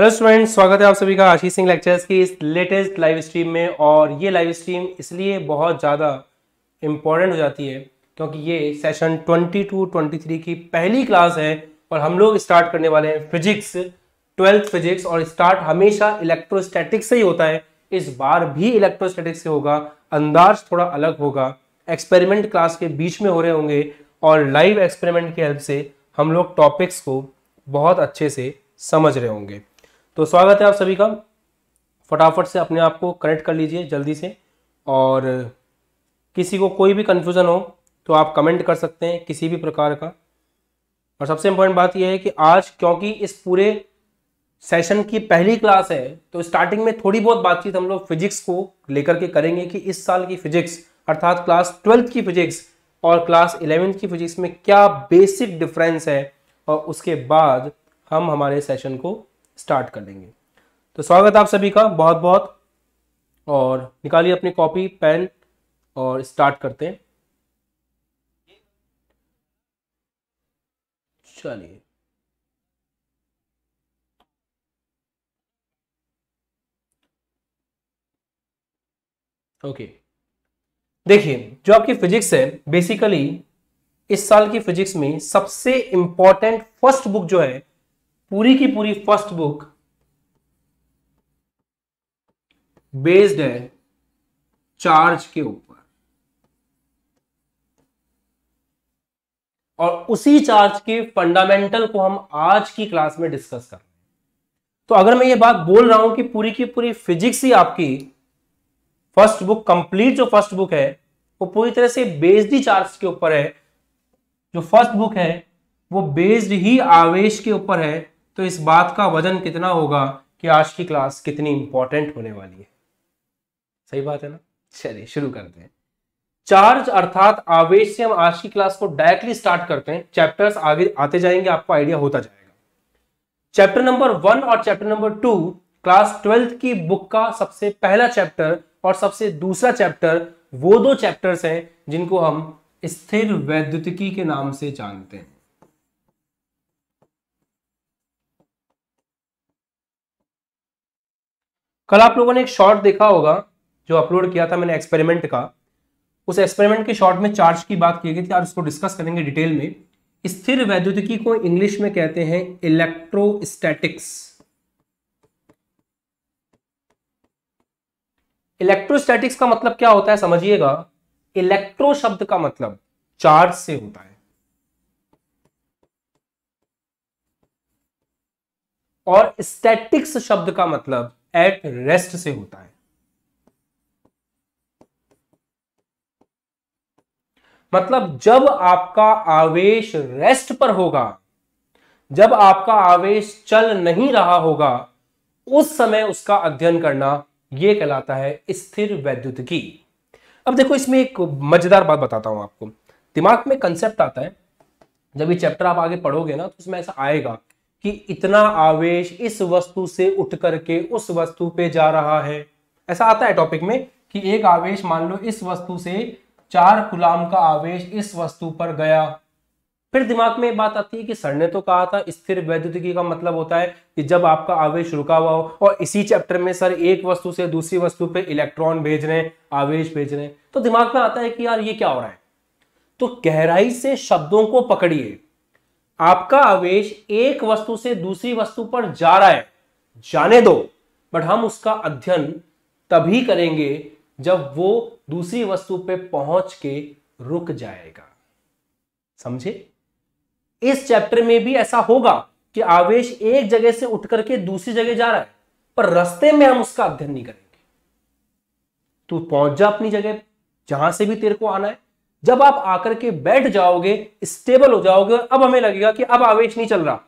Hello students स्वागत है आप सभी का आशीष सिंह लेक्चर्स की इस लेटेस्ट लाइव स्ट्रीम में और ये लाइव स्ट्रीम इसलिए बहुत ज़्यादा इम्पॉर्टेंट हो जाती है क्योंकि ये सेशन 22 23 की पहली क्लास है और हम लोग स्टार्ट करने वाले हैं फिजिक्स ट्वेल्थ फिजिक्स और स्टार्ट हमेशा इलेक्ट्रोस्टैटिक्स से ही होता है इस बार भी इलेक्ट्रोस्टैटिक्स से होगा अंदाज थोड़ा अलग होगा एक्सपेरिमेंट क्लास के बीच में हो रहे होंगे और लाइव एक्सपेरिमेंट की हेल्प से हम लोग टॉपिक्स को बहुत अच्छे से समझ रहे होंगे तो स्वागत है आप सभी का फटाफट से अपने आप को कनेक्ट कर लीजिए जल्दी से और किसी को कोई भी कन्फ्यूज़न हो तो आप कमेंट कर सकते हैं किसी भी प्रकार का और सबसे इम्पोर्टेंट बात यह है कि आज क्योंकि इस पूरे सेशन की पहली क्लास है तो स्टार्टिंग में थोड़ी बहुत बातचीत हम लोग फिजिक्स को लेकर के करेंगे कि इस साल की फिजिक्स अर्थात क्लास ट्वेल्थ की फिजिक्स और क्लास इलेवेंथ की फिजिक्स में क्या बेसिक डिफरेंस है और उसके बाद हम हमारे सेशन को स्टार्ट कर लेंगे तो स्वागत आप सभी का बहुत बहुत और निकालिए अपनी कॉपी पेन और स्टार्ट करते हैं चलिए ओके देखिए जो आपकी फिजिक्स है बेसिकली इस साल की फिजिक्स में सबसे इंपॉर्टेंट फर्स्ट बुक जो है पूरी की पूरी फर्स्ट बुक बेस्ड है चार्ज के ऊपर और उसी चार्ज के फंडामेंटल को हम आज की क्लास में डिस्कस कर रहे हैं तो अगर मैं ये बात बोल रहा हूं कि पूरी की पूरी फिजिक्स ही आपकी फर्स्ट बुक कंप्लीट जो फर्स्ट बुक है वो पूरी तरह से बेस्ड ही चार्ज के ऊपर है जो फर्स्ट बुक है वो बेस्ड ही आवेश के ऊपर है तो इस बात का वजन कितना होगा कि आज की क्लास कितनी इंपॉर्टेंट होने वाली है सही बात है ना चलिए शुरू करते हैं चार्ज अर्थात आवेश से हम आज की क्लास को डायरेक्टली स्टार्ट करते हैं चैप्टर्स आगे आते जाएंगे आपको आइडिया होता जाएगा चैप्टर नंबर वन और chapter number two class twelfth की बुक का सबसे पहला चैप्टर और सबसे दूसरा चैप्टर वो दो चैप्टर्स हैं जिनको हम स्थिर वैद्युतिकी के नाम से जानते हैं कल आप लोगों ने एक शॉर्ट देखा होगा जो अपलोड किया था मैंने एक्सपेरिमेंट का उस एक्सपेरिमेंट के शॉर्ट में चार्ज की बात की गई थी आज उसको डिस्कस करेंगे डिटेल में स्थिर वैद्युतिकी को इंग्लिश में कहते हैं इलेक्ट्रोस्टैटिक्स इलेक्ट्रोस्टैटिक्स का मतलब क्या होता है समझिएगा इलेक्ट्रो शब्द का मतलब चार्ज से होता है और स्टैटिक्स शब्द का मतलब एट रेस्ट से होता है मतलब जब आपका आवेश रेस्ट पर होगा जब आपका आवेश चल नहीं रहा होगा उस समय उसका अध्ययन करना यह कहलाता है स्थिर की अब देखो इसमें एक मजेदार बात बताता हूं आपको दिमाग में कंसेप्ट आता है जब ये चैप्टर आप आगे पढ़ोगे ना तो उसमें ऐसा आएगा कि इतना आवेश इस वस्तु से उठ करके उस वस्तु पे जा रहा है ऐसा आता है टॉपिक में कि एक आवेश मान लो इस वस्तु से चार गुलाम का आवेश इस वस्तु पर गया फिर दिमाग में बात आती है कि सर ने तो कहा था स्थिर वैद्युतिकी का मतलब होता है कि जब आपका आवेश रुका हुआ हो और इसी चैप्टर में सर एक वस्तु से दूसरी वस्तु पे इलेक्ट्रॉन भेज रहे हैं आवेश भेज रहे हैं तो दिमाग में आता है कि यार ये क्या हो रहा है तो गहराई से शब्दों को पकड़िए आपका आवेश एक वस्तु से दूसरी वस्तु पर जा रहा है जाने दो बट हम उसका अध्ययन तभी करेंगे जब वो दूसरी वस्तु पे पहुंच के रुक जाएगा समझे इस चैप्टर में भी ऐसा होगा कि आवेश एक जगह से उठ करके दूसरी जगह जा रहा है पर रस्ते में हम उसका अध्ययन नहीं करेंगे तू पहुंच जा अपनी जगह जहां से भी तेरे को आना है जब आप आकर के बैठ जाओगे स्टेबल हो जाओगे अब हमें लगेगा कि अब आवेश नहीं चल रहा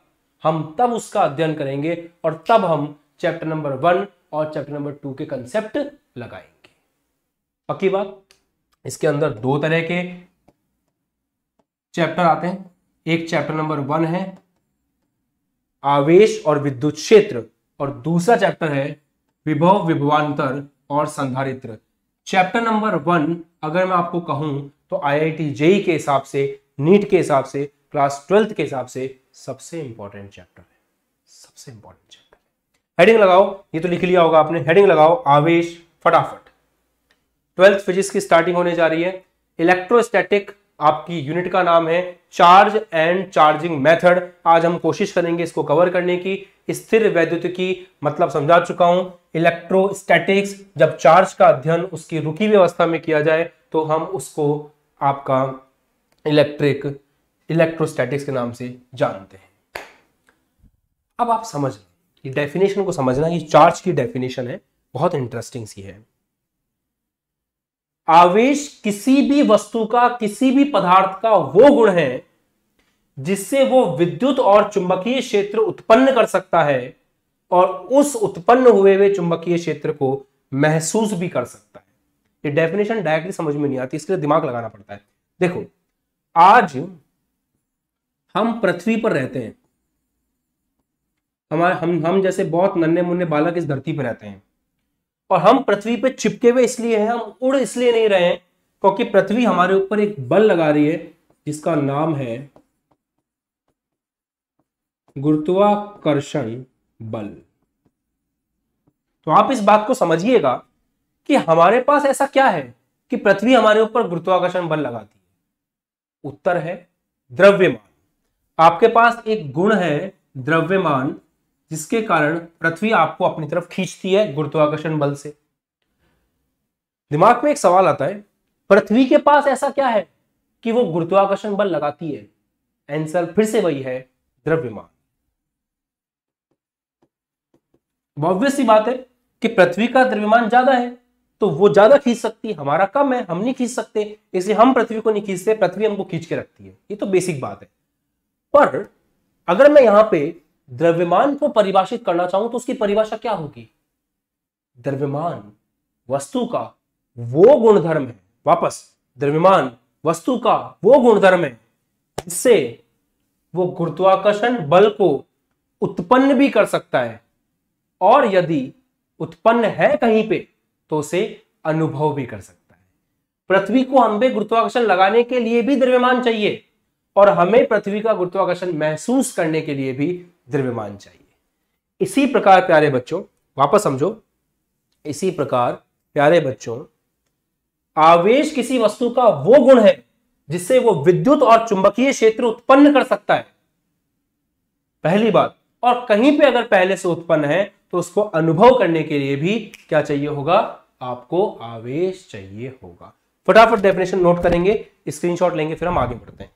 हम तब उसका अध्ययन करेंगे और तब हम चैप्टर नंबर वन और चैप्टर नंबर टू के कंसेप्ट लगाएंगे पक्की बात इसके अंदर दो तरह के चैप्टर आते हैं एक चैप्टर नंबर वन है आवेश और विद्युत क्षेत्र और दूसरा चैप्टर है विभव विभवांतर और संधारित्र चैप्टर नंबर वन अगर मैं आपको कहूं तो आई आई टी जेई के हिसाब से नीट के हिसाब से क्लास ट्वेल्थ के हिसाब से सबसे इंपॉर्टेंट चैप्टर है सबसे इंपॉर्टेंट चैप्टर हेडिंग लगाओ ये तो लिख लिया होगा आपने हेडिंग लगाओ आवेश फटाफट ट्वेल्थ फिजिक्स की स्टार्टिंग होने जा रही है इलेक्ट्रोस्टैटिक आपकी यूनिट का नाम है चार्ज एंड चार्जिंग मेथड आज हम कोशिश करेंगे इसको कवर करने की स्थिर वैद्युत की मतलब समझा चुका हूं इलेक्ट्रोस्टैटिक्स जब चार्ज का अध्ययन उसकी रुकी व्यवस्था में किया जाए तो हम उसको आपका इलेक्ट्रिक इलेक्ट्रोस्टैटिक्स के नाम से जानते हैं अब आप समझ ये डेफिनेशन को समझना ये चार्ज की डेफिनेशन है बहुत इंटरेस्टिंग सी है आवेश किसी भी वस्तु का किसी भी पदार्थ का वो गुण है जिससे वो विद्युत और चुंबकीय क्षेत्र उत्पन्न कर सकता है और उस उत्पन्न हुए हुए चुंबकीय क्षेत्र को महसूस भी कर सकता है ये डेफिनेशन डायरेक्टली समझ में नहीं आती इसके लिए दिमाग लगाना पड़ता है देखो आज हम पृथ्वी पर रहते हैं हमारे हम हम जैसे बहुत नन्हे मुन्ने बालक इस धरती पर रहते हैं और हम पृथ्वी पर चिपके हुए इसलिए हैं हम उड़ इसलिए नहीं रहे हैं क्योंकि पृथ्वी हमारे ऊपर एक बल लगा रही है जिसका नाम है गुरुत्वाकर्षण बल तो आप इस बात को समझिएगा कि हमारे पास ऐसा क्या है कि पृथ्वी हमारे ऊपर गुरुत्वाकर्षण बल लगाती है उत्तर है द्रव्यमान आपके पास एक गुण है द्रव्यमान जिसके कारण पृथ्वी आपको अपनी तरफ खींचती है गुरुत्वाकर्षण बल से दिमाग में एक सवाल आता है पृथ्वी के पास ऐसा क्या है कि वो गुरुत्वाकर्षण बल लगाती है आंसर फिर से वही है द्रव्यमान ऑब्वियस सी बात है कि पृथ्वी का द्रव्यमान ज्यादा है तो वो ज्यादा खींच सकती है हमारा कम है हम नहीं खींच सकते इसलिए हम पृथ्वी को नहीं खींचते पृथ्वी हमको खींच के रखती है ये तो बेसिक बात है पर अगर मैं यहां पे द्रव्यमान को परिभाषित करना चाहूं तो उसकी परिभाषा क्या होगी द्रव्यमान वस्तु का वो गुणधर्म है वापस द्रव्यमान वस्तु का वो गुणधर्म है जिससे वो गुरुत्वाकर्षण बल को उत्पन्न भी कर सकता है और यदि उत्पन्न है कहीं पे तो उसे अनुभव भी कर सकता है पृथ्वी को हम पे गुरुत्वाकर्षण लगाने के लिए भी द्रव्यमान चाहिए और हमें पृथ्वी का गुरुत्वाकर्षण महसूस करने के लिए भी द्रव्यमान चाहिए इसी प्रकार प्यारे बच्चों वापस समझो इसी प्रकार प्यारे बच्चों आवेश किसी वस्तु का वो गुण है जिससे वो विद्युत और चुंबकीय क्षेत्र उत्पन्न कर सकता है पहली बात और कहीं पे अगर पहले से उत्पन्न है तो उसको अनुभव करने के लिए भी क्या चाहिए होगा आपको आवेश चाहिए होगा फटाफट डेफिनेशन नोट करेंगे स्क्रीनशॉट लेंगे फिर हम आगे बढ़ते हैं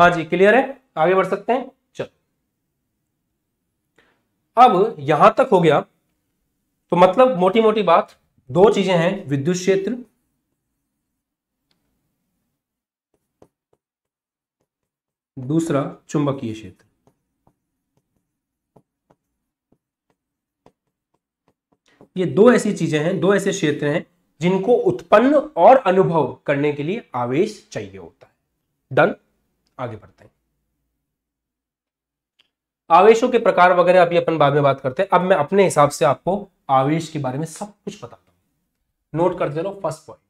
हाँ जी क्लियर है आगे बढ़ सकते हैं चलो अब यहां तक हो गया तो मतलब मोटी मोटी बात दो चीजें हैं विद्युत क्षेत्र दूसरा चुंबकीय क्षेत्र ये दो ऐसी चीजें हैं दो ऐसे क्षेत्र हैं जिनको उत्पन्न और अनुभव करने के लिए आवेश चाहिए होता है डन आगे बढ़ते हैं आवेशों के प्रकार वगैरह अभी अपन बाद में बात करते हैं अब मैं अपने हिसाब से आपको आवेश के बारे में सब कुछ बताता हूं नोट करते रहो फर्स्ट पॉइंट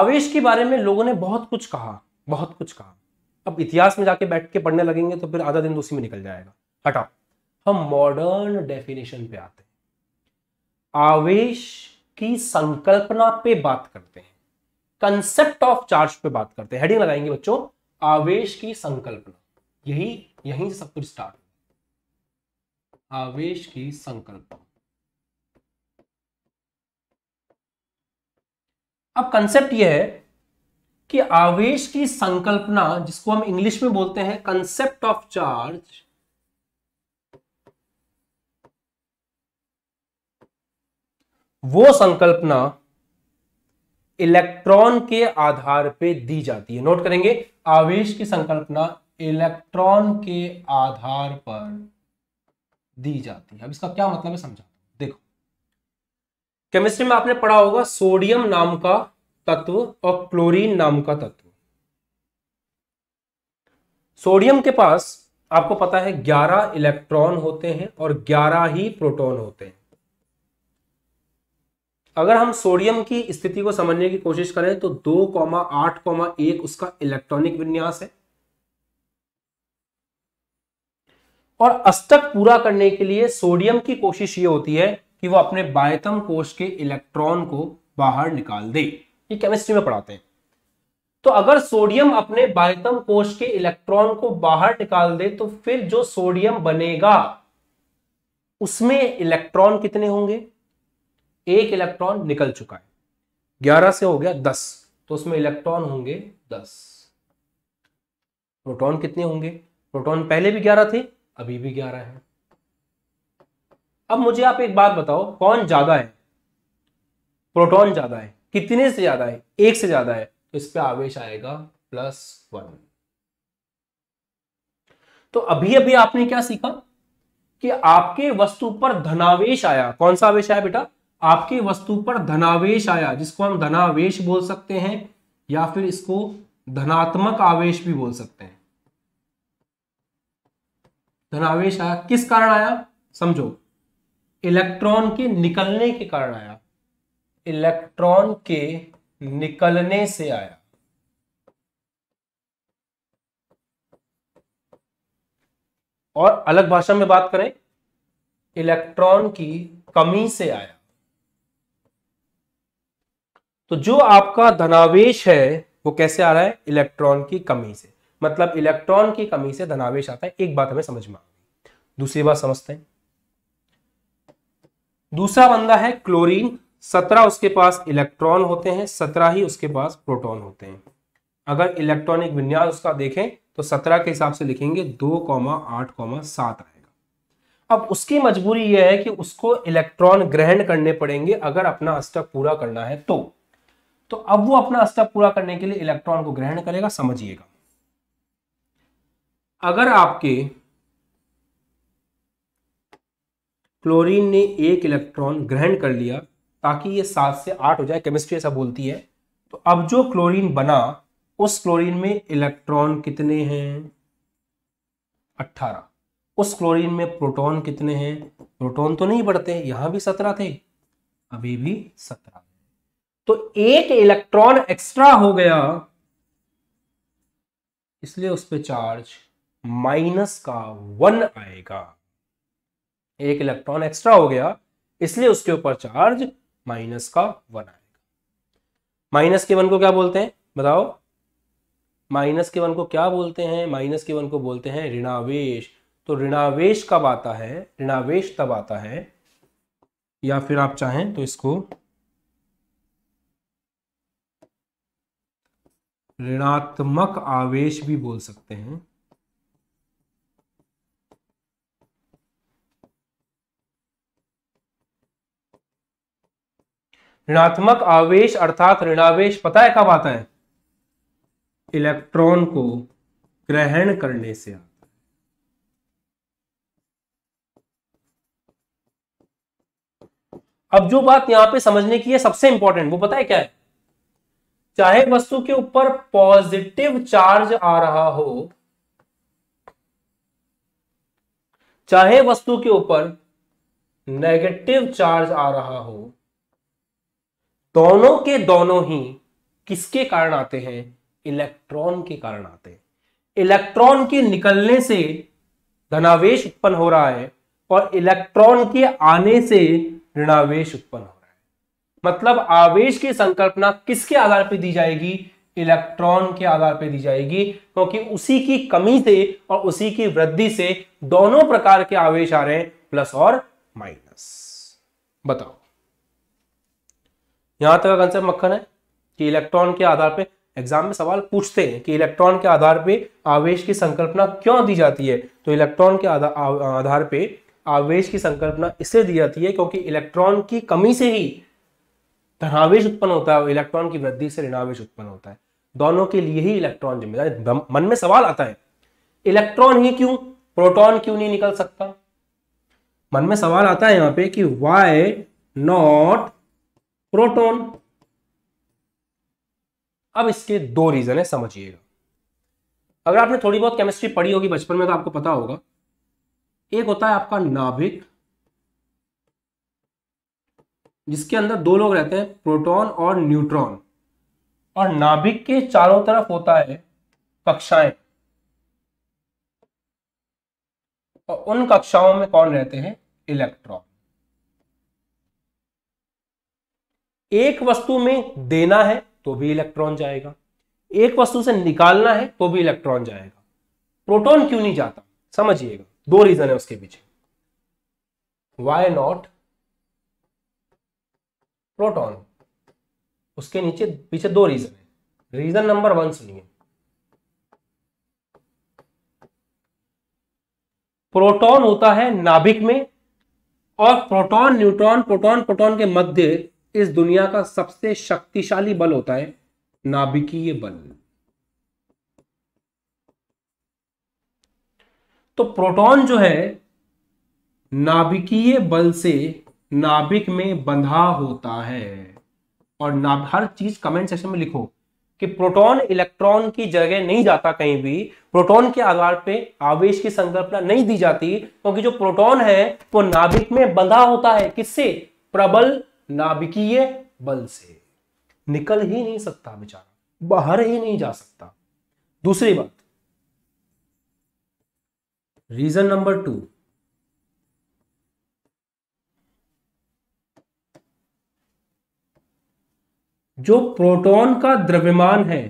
आवेश के बारे में लोगों ने बहुत कुछ कहा बहुत कुछ कहा अब इतिहास में जाके बैठ के पढ़ने लगेंगे तो फिर आधा दिन तो उसी में निकल जाएगा हटाओ हम मॉडर्न डेफिनेशन पे आते हैं आवेश की संकल्पना पे बात करते हैं कंसेप्ट ऑफ चार्ज पे बात करते हैं हेडिंग लगाएंगे बच्चों आवेश की संकल्पना यही यहीं से सब कुछ स्टार्ट आवेश की संकल्प अब कंसेप्ट यह है कि आवेश की संकल्पना जिसको हम इंग्लिश में बोलते हैं कंसेप्ट ऑफ चार्ज वो संकल्पना इलेक्ट्रॉन के आधार पे दी जाती है नोट करेंगे आवेश की संकल्पना इलेक्ट्रॉन के आधार पर दी जाती है अब इसका क्या मतलब है समझा देखो केमिस्ट्री में आपने पढ़ा होगा सोडियम नाम का तत्व और क्लोरीन नाम का तत्व सोडियम के पास आपको पता है 11 इलेक्ट्रॉन होते हैं और 11 ही प्रोटॉन होते हैं अगर हम सोडियम की स्थिति को समझने की कोशिश करें तो दो कॉमा आठ कौमा एक उसका इलेक्ट्रॉनिक विन्यास है और अष्टक पूरा करने के लिए सोडियम की कोशिश ये होती है कि वो अपने बायतम कोश के इलेक्ट्रॉन को बाहर निकाल दे ये केमिस्ट्री में पढ़ाते हैं तो अगर सोडियम अपने बायतम कोश के इलेक्ट्रॉन को बाहर निकाल दे तो फिर जो सोडियम बनेगा उसमें इलेक्ट्रॉन कितने होंगे एक इलेक्ट्रॉन निकल चुका है ग्यारह से हो गया दस तो उसमें इलेक्ट्रॉन होंगे दस प्रोटॉन कितने होंगे प्रोटॉन पहले भी ग्यारह थे अभी भी ग्यारह है अब मुझे आप एक बात बताओ कौन ज्यादा है प्रोटॉन ज्यादा है कितने से ज्यादा है एक से ज्यादा है तो इस पर आवेश आएगा प्लस वन तो अभी अभी आपने क्या सीखा कि आपके वस्तु पर धनावेश आया कौन सा आवेश आया बेटा आपके वस्तु पर धनावेश आया जिसको हम धनावेश बोल सकते हैं या फिर इसको धनात्मक आवेश भी बोल सकते हैं धनावेश आया किस कारण आया समझो इलेक्ट्रॉन के निकलने के कारण आया इलेक्ट्रॉन के निकलने से आया और अलग भाषा में बात करें इलेक्ट्रॉन की कमी से आया तो जो आपका धनावेश है वो कैसे आ रहा है इलेक्ट्रॉन की कमी से मतलब इलेक्ट्रॉन की कमी से धनावेश आता है एक बात हमें समझ में दूसरी बात समझते हैं दूसरा बंदा है क्लोरीन सत्रह उसके पास इलेक्ट्रॉन होते हैं सत्रह ही उसके पास प्रोटॉन होते हैं अगर इलेक्ट्रॉनिक विन्यास उसका देखें तो सत्रह के हिसाब से लिखेंगे दो कौमा आठ कौमा सात आएगा अब उसकी मजबूरी यह है कि उसको इलेक्ट्रॉन ग्रहण करने पड़ेंगे अगर अपना अष्टक पूरा करना है तो तो अब वो अपना अष्टक पूरा करने के लिए इलेक्ट्रॉन को ग्रहण करेगा समझिएगा अगर आपके क्लोरीन ने एक इलेक्ट्रॉन ग्रहण कर लिया ताकि ये सात से आठ हो जाए केमिस्ट्री ऐसा बोलती है तो अब जो क्लोरीन बना उस क्लोरीन में इलेक्ट्रॉन कितने हैं अट्ठारह उस क्लोरीन में प्रोटॉन कितने हैं प्रोटॉन तो नहीं बढ़ते यहां भी सत्रह थे अभी भी सत्रह तो एक इलेक्ट्रॉन एक्स्ट्रा हो गया इसलिए उस पर चार्ज माइनस का वन आएगा एक इलेक्ट्रॉन एक्स्ट्रा हो गया इसलिए उसके ऊपर चार्ज माइनस का वन आएगा माइनस के वन को क्या बोलते हैं बताओ माइनस के वन को क्या बोलते हैं माइनस के वन को बोलते हैं ऋणावेश तो ऋणावेश कब आता है ऋणावेश तब आता है या फिर आप चाहें तो इसको ऋणात्मक आवेश भी बोल सकते हैं ऋणात्मक आवेश अर्थात ऋणावेश पता है कब आता है इलेक्ट्रॉन को ग्रहण करने से आता अब जो बात यहां पे समझने की है सबसे इंपॉर्टेंट वो पता है क्या है चाहे वस्तु के ऊपर पॉजिटिव चार्ज आ रहा हो चाहे वस्तु के ऊपर नेगेटिव चार्ज आ रहा हो दोनों के दोनों ही किसके कारण आते हैं इलेक्ट्रॉन के कारण आते हैं इलेक्ट्रॉन के निकलने से धनावेश उत्पन्न हो रहा है और इलेक्ट्रॉन के आने से ऋणावेश उत्पन्न हो रहा है मतलब आवेश की संकल्पना किसके आधार पर दी जाएगी इलेक्ट्रॉन के आधार पर दी जाएगी क्योंकि तो उसी की कमी से और उसी की वृद्धि से दोनों प्रकार के आवेश आ रहे हैं प्लस और माइनस बताओ यहाँ तक का कंसेप्ट मक्खन है कि इलेक्ट्रॉन के आधार पर एग्जाम में सवाल पूछते हैं कि इलेक्ट्रॉन के आधार पर आवेश की संकल्पना क्यों दी जाती है तो इलेक्ट्रॉन के आधार पर आवेश की संकल्पना इसे दी जाती है क्योंकि इलेक्ट्रॉन की कमी से ही धनावेश उत्पन्न होता है और इलेक्ट्रॉन की वृद्धि से ऋणावेश उत्पन्न होता है दोनों के लिए ही इलेक्ट्रॉन जिम्मेदार मन में सवाल आता है इलेक्ट्रॉन ही क्यों प्रोटॉन क्यों नहीं निकल सकता मन में सवाल आता है यहाँ पे कि वाई नॉट प्रोटॉन अब इसके दो रीजन है समझिएगा अगर आपने थोड़ी बहुत केमिस्ट्री पढ़ी होगी बचपन में तो आपको पता होगा एक होता है आपका नाभिक जिसके अंदर दो लोग रहते हैं प्रोटॉन और न्यूट्रॉन और नाभिक के चारों तरफ होता है कक्षाएं और उन कक्षाओं में कौन रहते हैं इलेक्ट्रॉन एक वस्तु में देना है तो भी इलेक्ट्रॉन जाएगा एक वस्तु से निकालना है तो भी इलेक्ट्रॉन जाएगा प्रोटॉन क्यों नहीं जाता समझिएगा दो रीजन है उसके पीछे वाई नॉट प्रोटॉन उसके नीचे पीछे दो रीजन है रीजन नंबर वन सुनिए प्रोटॉन होता है नाभिक में और प्रोटॉन न्यूट्रॉन प्रोटॉन प्रोटॉन के मध्य इस दुनिया का सबसे शक्तिशाली बल होता है नाभिकीय बल तो प्रोटॉन जो है नाभिकीय बल से नाभिक में बंधा होता है और ना हर चीज कमेंट सेक्शन में लिखो कि प्रोटॉन इलेक्ट्रॉन की जगह नहीं जाता कहीं भी प्रोटॉन के आधार पे आवेश की संकल्पना नहीं दी जाती क्योंकि तो जो प्रोटॉन है वो नाभिक में बंधा होता है किससे प्रबल नाभिकीय बल से निकल ही नहीं सकता बेचारा बाहर ही नहीं जा सकता दूसरी बात रीजन नंबर टू जो प्रोटॉन का द्रव्यमान है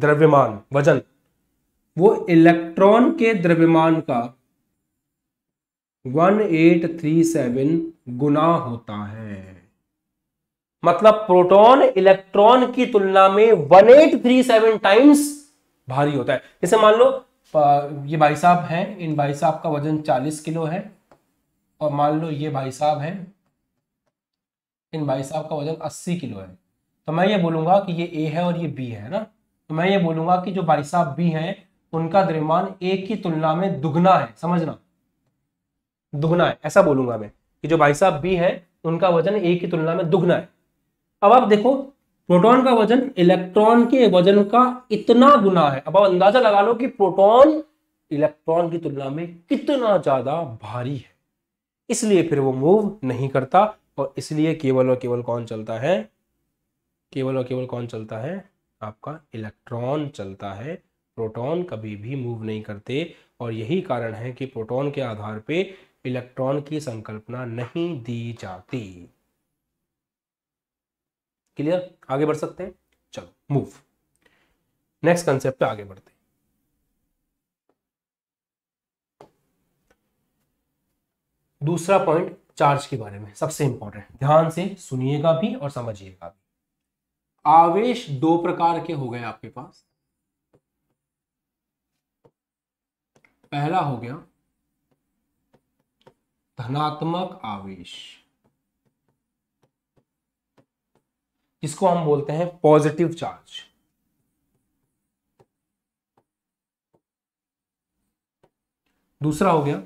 द्रव्यमान वजन वो इलेक्ट्रॉन के द्रव्यमान का वन एट थ्री सेवन गुना होता है मतलब प्रोटॉन इलेक्ट्रॉन की तुलना में one eight three seven times भारी होता है जैसे मान लो ये भाई साहब हैं इन भाई साहब का वजन चालीस किलो है और मान लो ये भाई साहब हैं इन भाई साहब का वजन अस्सी किलो है तो मैं ये बोलूंगा कि ये ए है और ये बी है ना तो मैं ये बोलूंगा कि जो भाई साहब बी हैं उनका द्रव्यमान ए की तुलना में दुगना है समझना दुगना है ऐसा बोलूंगा मैं कि जो भाई साहब बी है उनका वजन ए की तुलना में दुगना है अब आप देखो प्रोटॉन का वजन इलेक्ट्रॉन के वजन का इतना गुना है अब आप अंदाजा लगा लो कि प्रोटॉन इलेक्ट्रॉन की तुलना में कितना ज्यादा भारी है इसलिए फिर वो मूव नहीं करता और इसलिए केवल और केवल कौन चलता है केवल और केवल कौन चलता है आपका इलेक्ट्रॉन चलता है प्रोटॉन कभी भी मूव नहीं करते और यही कारण है कि प्रोटॉन के आधार पे इलेक्ट्रॉन की संकल्पना नहीं दी जाती क्लियर आगे बढ़ सकते हैं चलो मूव नेक्स्ट कंसेप्ट आगे बढ़ते हैं दूसरा पॉइंट चार्ज के बारे में सबसे इंपॉर्टेंट ध्यान से सुनिएगा भी और समझिएगा भी आवेश दो प्रकार के हो गए आपके पास पहला हो गया धनात्मक आवेश जिसको हम बोलते हैं पॉजिटिव चार्ज दूसरा हो गया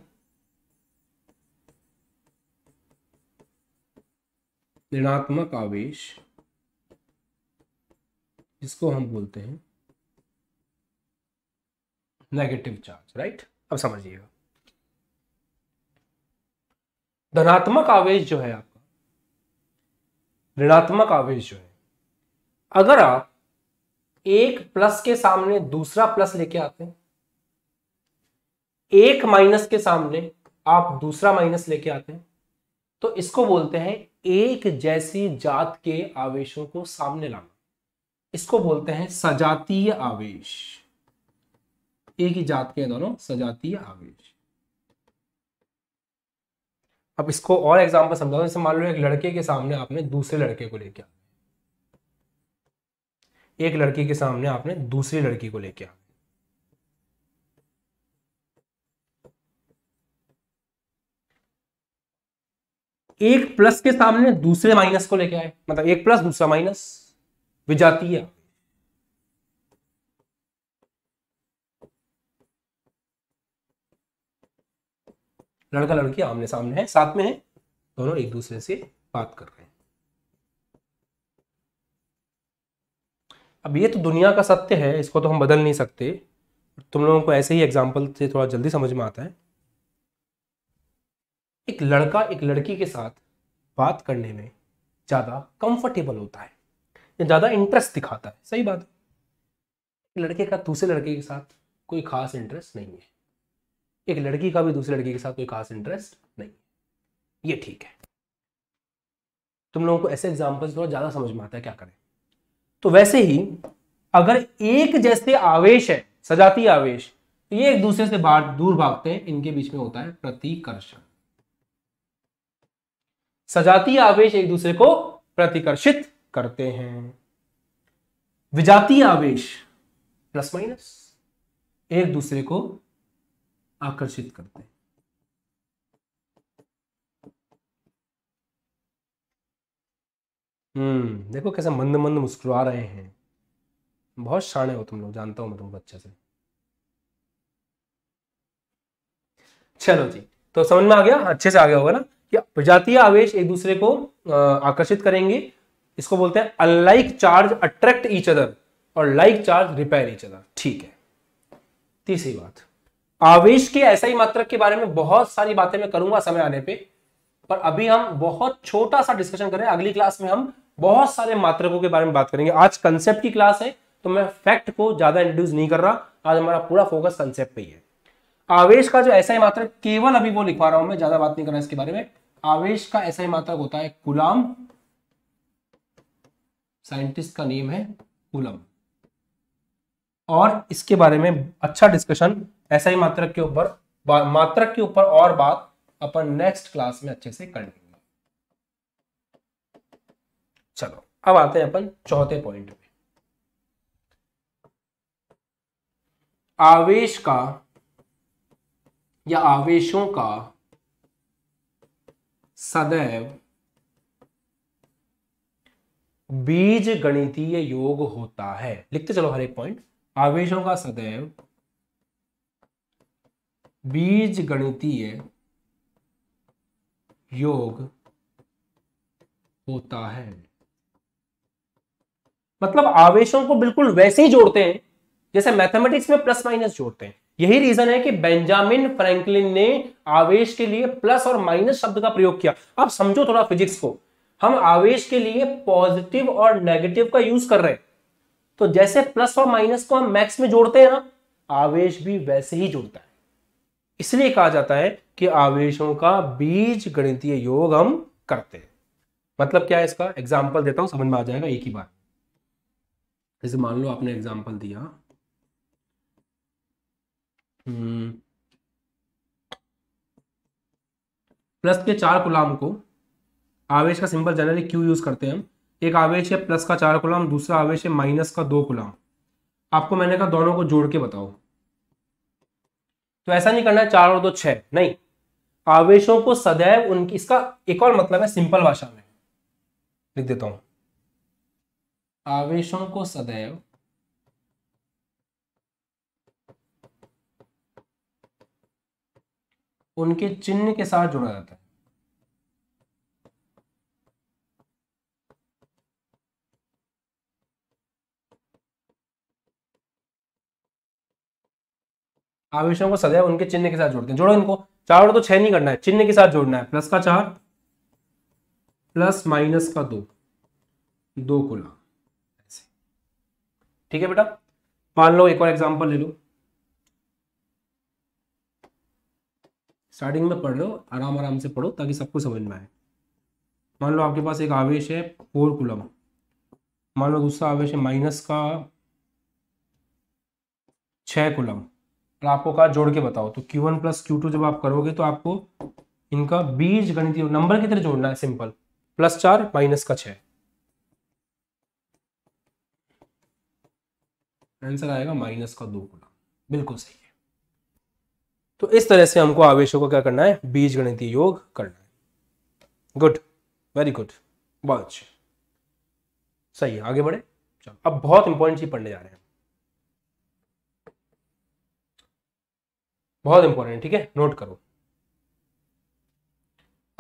ऋणात्मक आवेश जिसको हम बोलते हैं नेगेटिव चार्ज राइट अब समझिएगा धनात्मक आवेश जो है आपका ऋणात्मक आवेश जो है अगर आप एक प्लस के सामने दूसरा प्लस लेके आते हैं एक माइनस के सामने आप दूसरा माइनस लेके आते हैं तो इसको बोलते हैं एक जैसी जात के आवेशों को सामने लाना इसको बोलते हैं सजातीय आवेश एक ही जात के दोनों सजातीय आवेश अब इसको और एग्जाम्पल समझाओ जैसे मान लो एक लड़के के सामने आपने दूसरे लड़के को लेके एक लड़की के सामने आपने दूसरी लड़की को लेके एक प्लस के सामने दूसरे माइनस को लेके आए मतलब एक प्लस दूसरा माइनस विजातीय लड़का लड़की आमने सामने है साथ में है दोनों एक दूसरे से बात कर रहे हैं अब ये तो दुनिया का सत्य है इसको तो हम बदल नहीं सकते तुम लोगों को ऐसे ही एग्जाम्पल से थोड़ा जल्दी समझ में आता है एक लड़का एक लड़की के साथ बात करने में ज़्यादा कंफर्टेबल होता है या ज़्यादा इंटरेस्ट दिखाता है सही बात है लड़के का दूसरे लड़के के साथ कोई खास इंटरेस्ट नहीं है एक लड़की का भी दूसरी लड़की के साथ कोई खास इंटरेस्ट नहीं ये ठीक है तुम लोगों को ऐसे एग्जाम्पल्स थोड़ा ज्यादा समझ में आता है क्या करें तो वैसे ही अगर एक जैसे आवेश है सजाती आवेश तो ये एक दूसरे से बाहर दूर भागते हैं इनके बीच में होता है प्रतिकर्षण सजातीय आवेश एक दूसरे को प्रतिकर्षित करते हैं विजातीय आवेश प्लस माइनस एक दूसरे को आकर्षित करते हैं हम्म देखो कैसे मंद मंद मुस्कुरा रहे हैं बहुत शाणे हो तुम लोग जानता हूं मैं तुमको अच्छे से चलो जी तो समझ में आ गया अच्छे से आ गया होगा ना कि प्रजातीय आवेश एक दूसरे को आकर्षित करेंगे इसको बोलते हैं unlike charge attract each other और like charge repair each other ठीक है तीसरी बात आवेश के ऐसा ही मात्रक के बारे में बहुत सारी बातें मैं करूंगा समय आने पे पर अभी हम बहुत छोटा सा डिस्कशन करें अगली क्लास में हम बहुत सारे मात्रकों के बारे में बात करेंगे आज कंसेप्ट की क्लास है तो मैं फैक्ट को ज्यादा इंट्रोड्यूस नहीं कर रहा आज हमारा पूरा फोकस कंसेप्ट है आवेश का जो ऐसा ही मात्रक केवल अभी वो लिखवा रहा हूं मैं ज्यादा बात नहीं कर रहा इसके बारे में आवेश का ऐसा ही मात्रक होता है कुलाम साइंटिस्ट का नेम है कुलम और इसके बारे में अच्छा डिस्कशन ऐसा ही मात्रक के ऊपर मात्रक के ऊपर और बात अपन नेक्स्ट क्लास में अच्छे से कर लेंगे चलो अब आते हैं अपन चौथे पॉइंट में आवेश का या आवेशों का सदैव बीज गणितीय योग होता है लिखते चलो हर एक पॉइंट आवेशों का सदैव बीज गणितीय योग होता है मतलब आवेशों को बिल्कुल वैसे ही जोड़ते हैं जैसे मैथमेटिक्स में प्लस माइनस जोड़ते हैं यही रीजन है कि बेंजामिन फ्रैंकलिन ने आवेश के लिए प्लस और माइनस शब्द का प्रयोग किया अब समझो थोड़ा फिजिक्स को हम आवेश के लिए पॉजिटिव और नेगेटिव का यूज कर रहे हैं तो जैसे प्लस और माइनस को हम मैक्स में जोड़ते हैं ना आवेश भी वैसे ही जोड़ता है इसलिए कहा जाता है कि आवेशों का बीज गणितीय योग हम करते हैं मतलब क्या है इसका एग्जाम्पल देता हूं समझ में आ जाएगा एक ही बार जैसे मान लो आपने एग्जाम्पल दिया हम्म। प्लस के चार गुलाम को आवेश का सिंबल जनरली क्यों यूज करते हैं हम एक आवेश है प्लस का चार गुलाम दूसरा आवेश है माइनस का दो गुलाम आपको मैंने कहा दोनों को जोड़ के बताओ तो ऐसा नहीं करना चार और दो छह नहीं आवेशों को सदैव उनकी इसका एक और मतलब है सिंपल भाषा में लिख देता हूं आवेशों को सदैव उनके चिन्ह के साथ जुड़ा जाता है आवेशों को सदैव उनके चिन्ह के साथ जोड़ते हैं जोड़ो इनको और तो छह नहीं करना है चिन्ह के साथ जोड़ना है प्लस का चार प्लस माइनस का दो दो कुला ठीक है बेटा मान लो एक और एग्जांपल ले लो स्टार्टिंग में पढ़ लो आराम आराम से पढ़ो ताकि सबको समझ में आए मान लो आपके पास एक आवेश है फोर कुलम मान लो दूसरा आवेश है माइनस का छह कुलम आपको कहा जोड़ के बताओ तो Q one plus Q two जब आप करोगे तो आपको इनका बीज गणित नंबर की तरह जोड़ना है सिंपल प्लस चार माइनस का छः आंसर आएगा माइनस का दो गुना बिल्कुल सही है तो इस तरह से हमको आवेशों को क्या करना है बीज गणितीय योग करना है गुड वेरी गुड बहुत सही है आगे बढ़े चलो अब बहुत इंपॉर्टेंट चीज पढ़ने जा रहे हैं बहुत इंपॉर्टेंट ठीक है नोट करो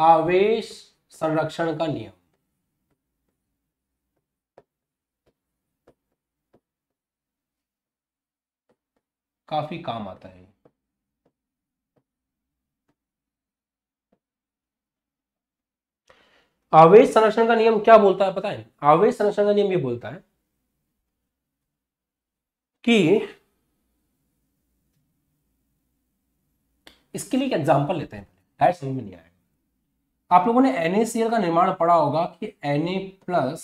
आवेश संरक्षण का नियम काफी काम आता है आवेश संरक्षण का नियम क्या बोलता है पता है आवेश संरक्षण का नियम ये बोलता है कि इसके लिए एक एग्जाम्पल लेते हैं शायद समझ में नहीं आएगा आप लोगों ने एन का निर्माण पढ़ा होगा कि N A plus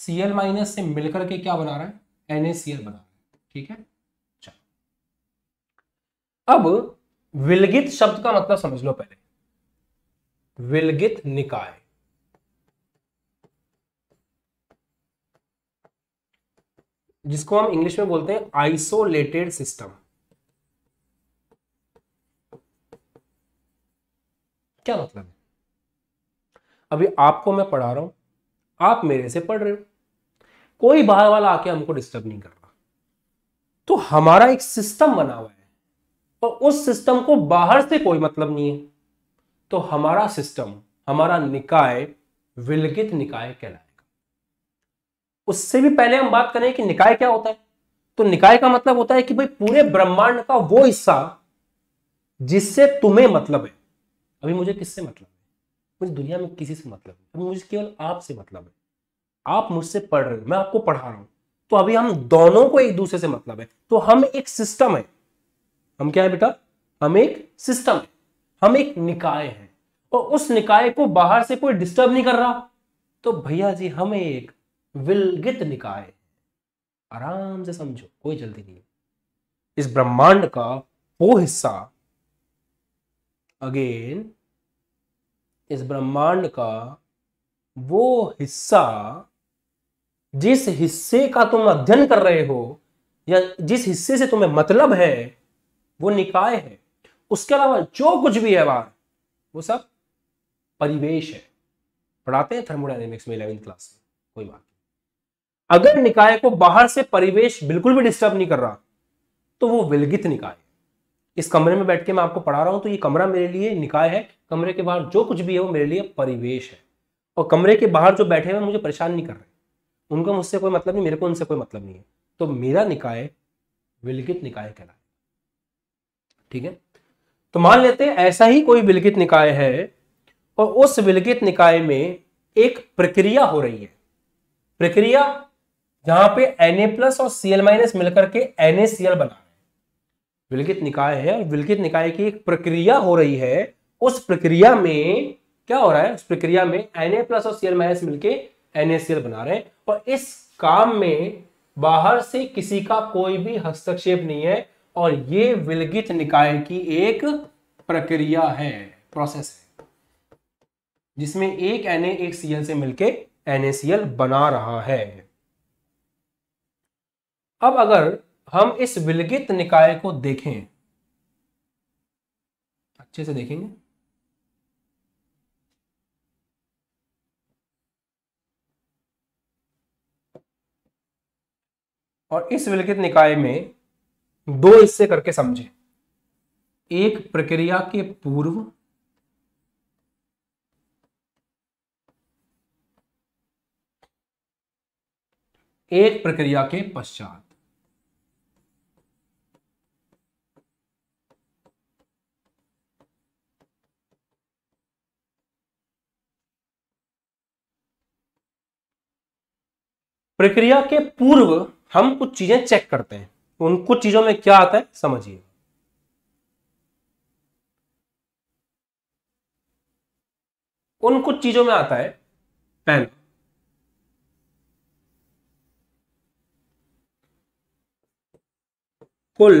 C L minus से मिलकर के क्या बना रहा है एन बना रहा है ठीक है अब विलगित शब्द का मतलब समझ लो पहले विलगित निकाय जिसको हम इंग्लिश में बोलते हैं आइसोलेटेड सिस्टम क्या मतलब है अभी आपको मैं पढ़ा रहा हूं आप मेरे से पढ़ रहे हो कोई बाहर वाला आके हमको डिस्टर्ब नहीं कर रहा तो हमारा एक सिस्टम बना हुआ है और उस सिस्टम को बाहर से कोई मतलब नहीं है तो हमारा सिस्टम हमारा निकाय विलगित निकाय कहलाएगा उससे भी पहले हम बात करें कि निकाय क्या होता है तो निकाय का मतलब होता है कि भाई पूरे ब्रह्मांड का वो हिस्सा जिससे तुम्हें मतलब है अभी मुझे किससे मतलब है मुझे दुनिया में किसी से मतलब है अभी मुझे केवल आपसे मतलब है आप मुझसे पढ़ रहे हो मैं आपको पढ़ा रहा हूं तो अभी हम दोनों को एक दूसरे से मतलब है तो हम एक सिस्टम है हम क्या है बेटा हम एक सिस्टम है हम एक निकाय है और उस निकाय को बाहर से कोई डिस्टर्ब नहीं कर रहा तो भैया जी हम एक विलगित निकाय आराम से समझो कोई जल्दी नहीं इस ब्रह्मांड का वो हिस्सा अगेन इस ब्रह्मांड का वो हिस्सा जिस हिस्से का तुम अध्ययन कर रहे हो या जिस हिस्से से तुम्हें मतलब है वो निकाय है उसके अलावा जो कुछ भी है बाहर वो सब परिवेश है पढ़ाते हैं थर्मोडाइनेमिक्स में इलेवेंथ क्लास में कोई बात नहीं अगर निकाय को बाहर से परिवेश बिल्कुल भी डिस्टर्ब नहीं कर रहा तो वो विलगित निकाय इस कमरे में बैठ के मैं आपको पढ़ा रहा हूँ तो ये कमरा मेरे लिए निकाय है कमरे के बाहर जो कुछ भी है वो मेरे लिए परिवेश है और कमरे के बाहर जो बैठे हुए मुझे परेशान नहीं कर रहे उनका मुझसे कोई मतलब नहीं मेरे को उनसे कोई मतलब नहीं है तो मेरा निकाय विलगित निकाय कहलाए ठीक है तो मान लेते हैं ऐसा ही कोई विलगित निकाय है और उस विलगित निकाय में एक प्रक्रिया हो रही है प्रक्रिया जहां पे Na प्लस और Cl माइनस मिलकर के NaCl बना विलगित निकाय है और विलगित निकाय की एक प्रक्रिया हो रही है उस प्रक्रिया में क्या हो रहा है उस प्रक्रिया में एन प्लस और सीएल माइनस मिलकर एन बना रहे हैं और इस काम में बाहर से किसी का कोई भी हस्तक्षेप नहीं है और ये विलगित निकाय की एक प्रक्रिया है प्रोसेस है जिसमें एक एन एक सीएल से मिलकर एन बना रहा है अब अगर हम इस विलगित निकाय को देखें अच्छे से देखेंगे और इस विलगित निकाय में दो हिस्से करके समझें एक प्रक्रिया के पूर्व एक प्रक्रिया के पश्चात प्रक्रिया के पूर्व हम कुछ चीजें चेक करते हैं उन कुछ चीजों में क्या आता है समझिए उन कुछ चीजों में आता है पेन कुल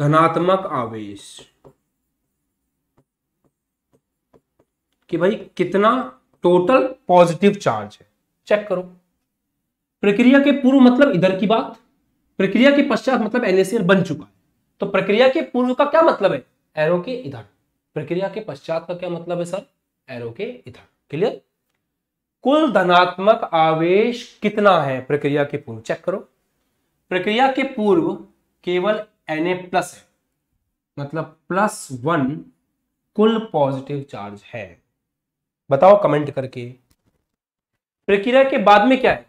धनात्मक आवेश कि भाई कितना टोटल पॉजिटिव चार्ज है चेक करो प्रक्रिया के पूर्व मतलब इधर की बात प्रक्रिया के पश्चात मतलब एनएसीएल बन चुका है तो प्रक्रिया के पूर्व का क्या मतलब है एरो के इधर प्रक्रिया के पश्चात का क्या मतलब है सर एरो के इधर क्लियर कुल धनात्मक आवेश कितना है प्रक्रिया के पूर्व चेक करो प्रक्रिया के पूर्व केवल Na प्लस है मतलब प्लस वन कुल पॉजिटिव चार्ज है बताओ कमेंट करके प्रक्रिया के बाद में क्या है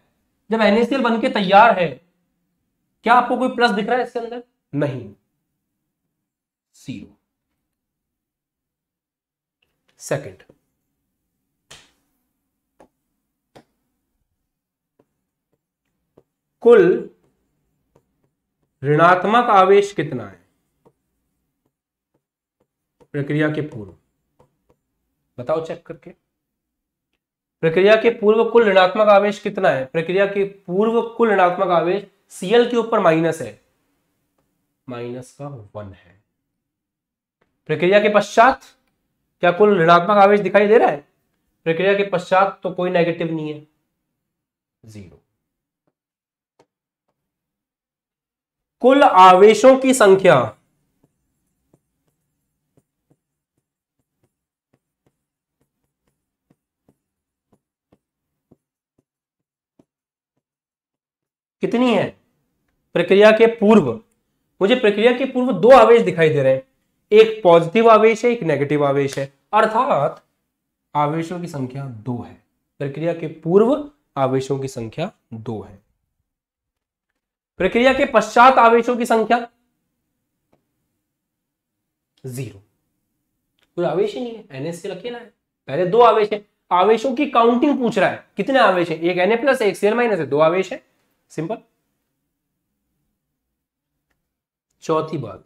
जब एनएसएल बनके तैयार है क्या आपको कोई प्लस दिख रहा है इसके अंदर नहीं जीरो सेकंड कुल ऋणात्मक आवेश कितना है प्रक्रिया के पूर्व बताओ चेक करके प्रक्रिया के पूर्व कुल ऋणात्मक आवेश कितना है प्रक्रिया के पूर्व कुल ऋणात्मक आवेश सीएल के ऊपर माइनस है माइनस का वन है प्रक्रिया के पश्चात क्या कुल ऋणात्मक आवेश दिखाई दे रहा है प्रक्रिया के पश्चात तो कोई नेगेटिव नहीं है जीरो कुल आवेशों की संख्या कितनी है प्रक्रिया के पूर्व मुझे प्रक्रिया के पूर्व दो आवेश दिखाई दे रहे हैं एक पॉजिटिव आवेश है एक नेगेटिव आवेश है अर्थात आवेशों की संख्या दो है प्रक्रिया के पूर्व आवेशों की संख्या दो है प्रक्रिया के पश्चात आवेशों की संख्या जीरो कोई आवेश ही नहीं है एनएस से रखिए ना पहले दो आवेश है आवेशों की काउंटिंग पूछ रहा है कितने आवेश है एक ए प्लस एक सीएल माइनस है दो आवेश है सिंपल चौथी बात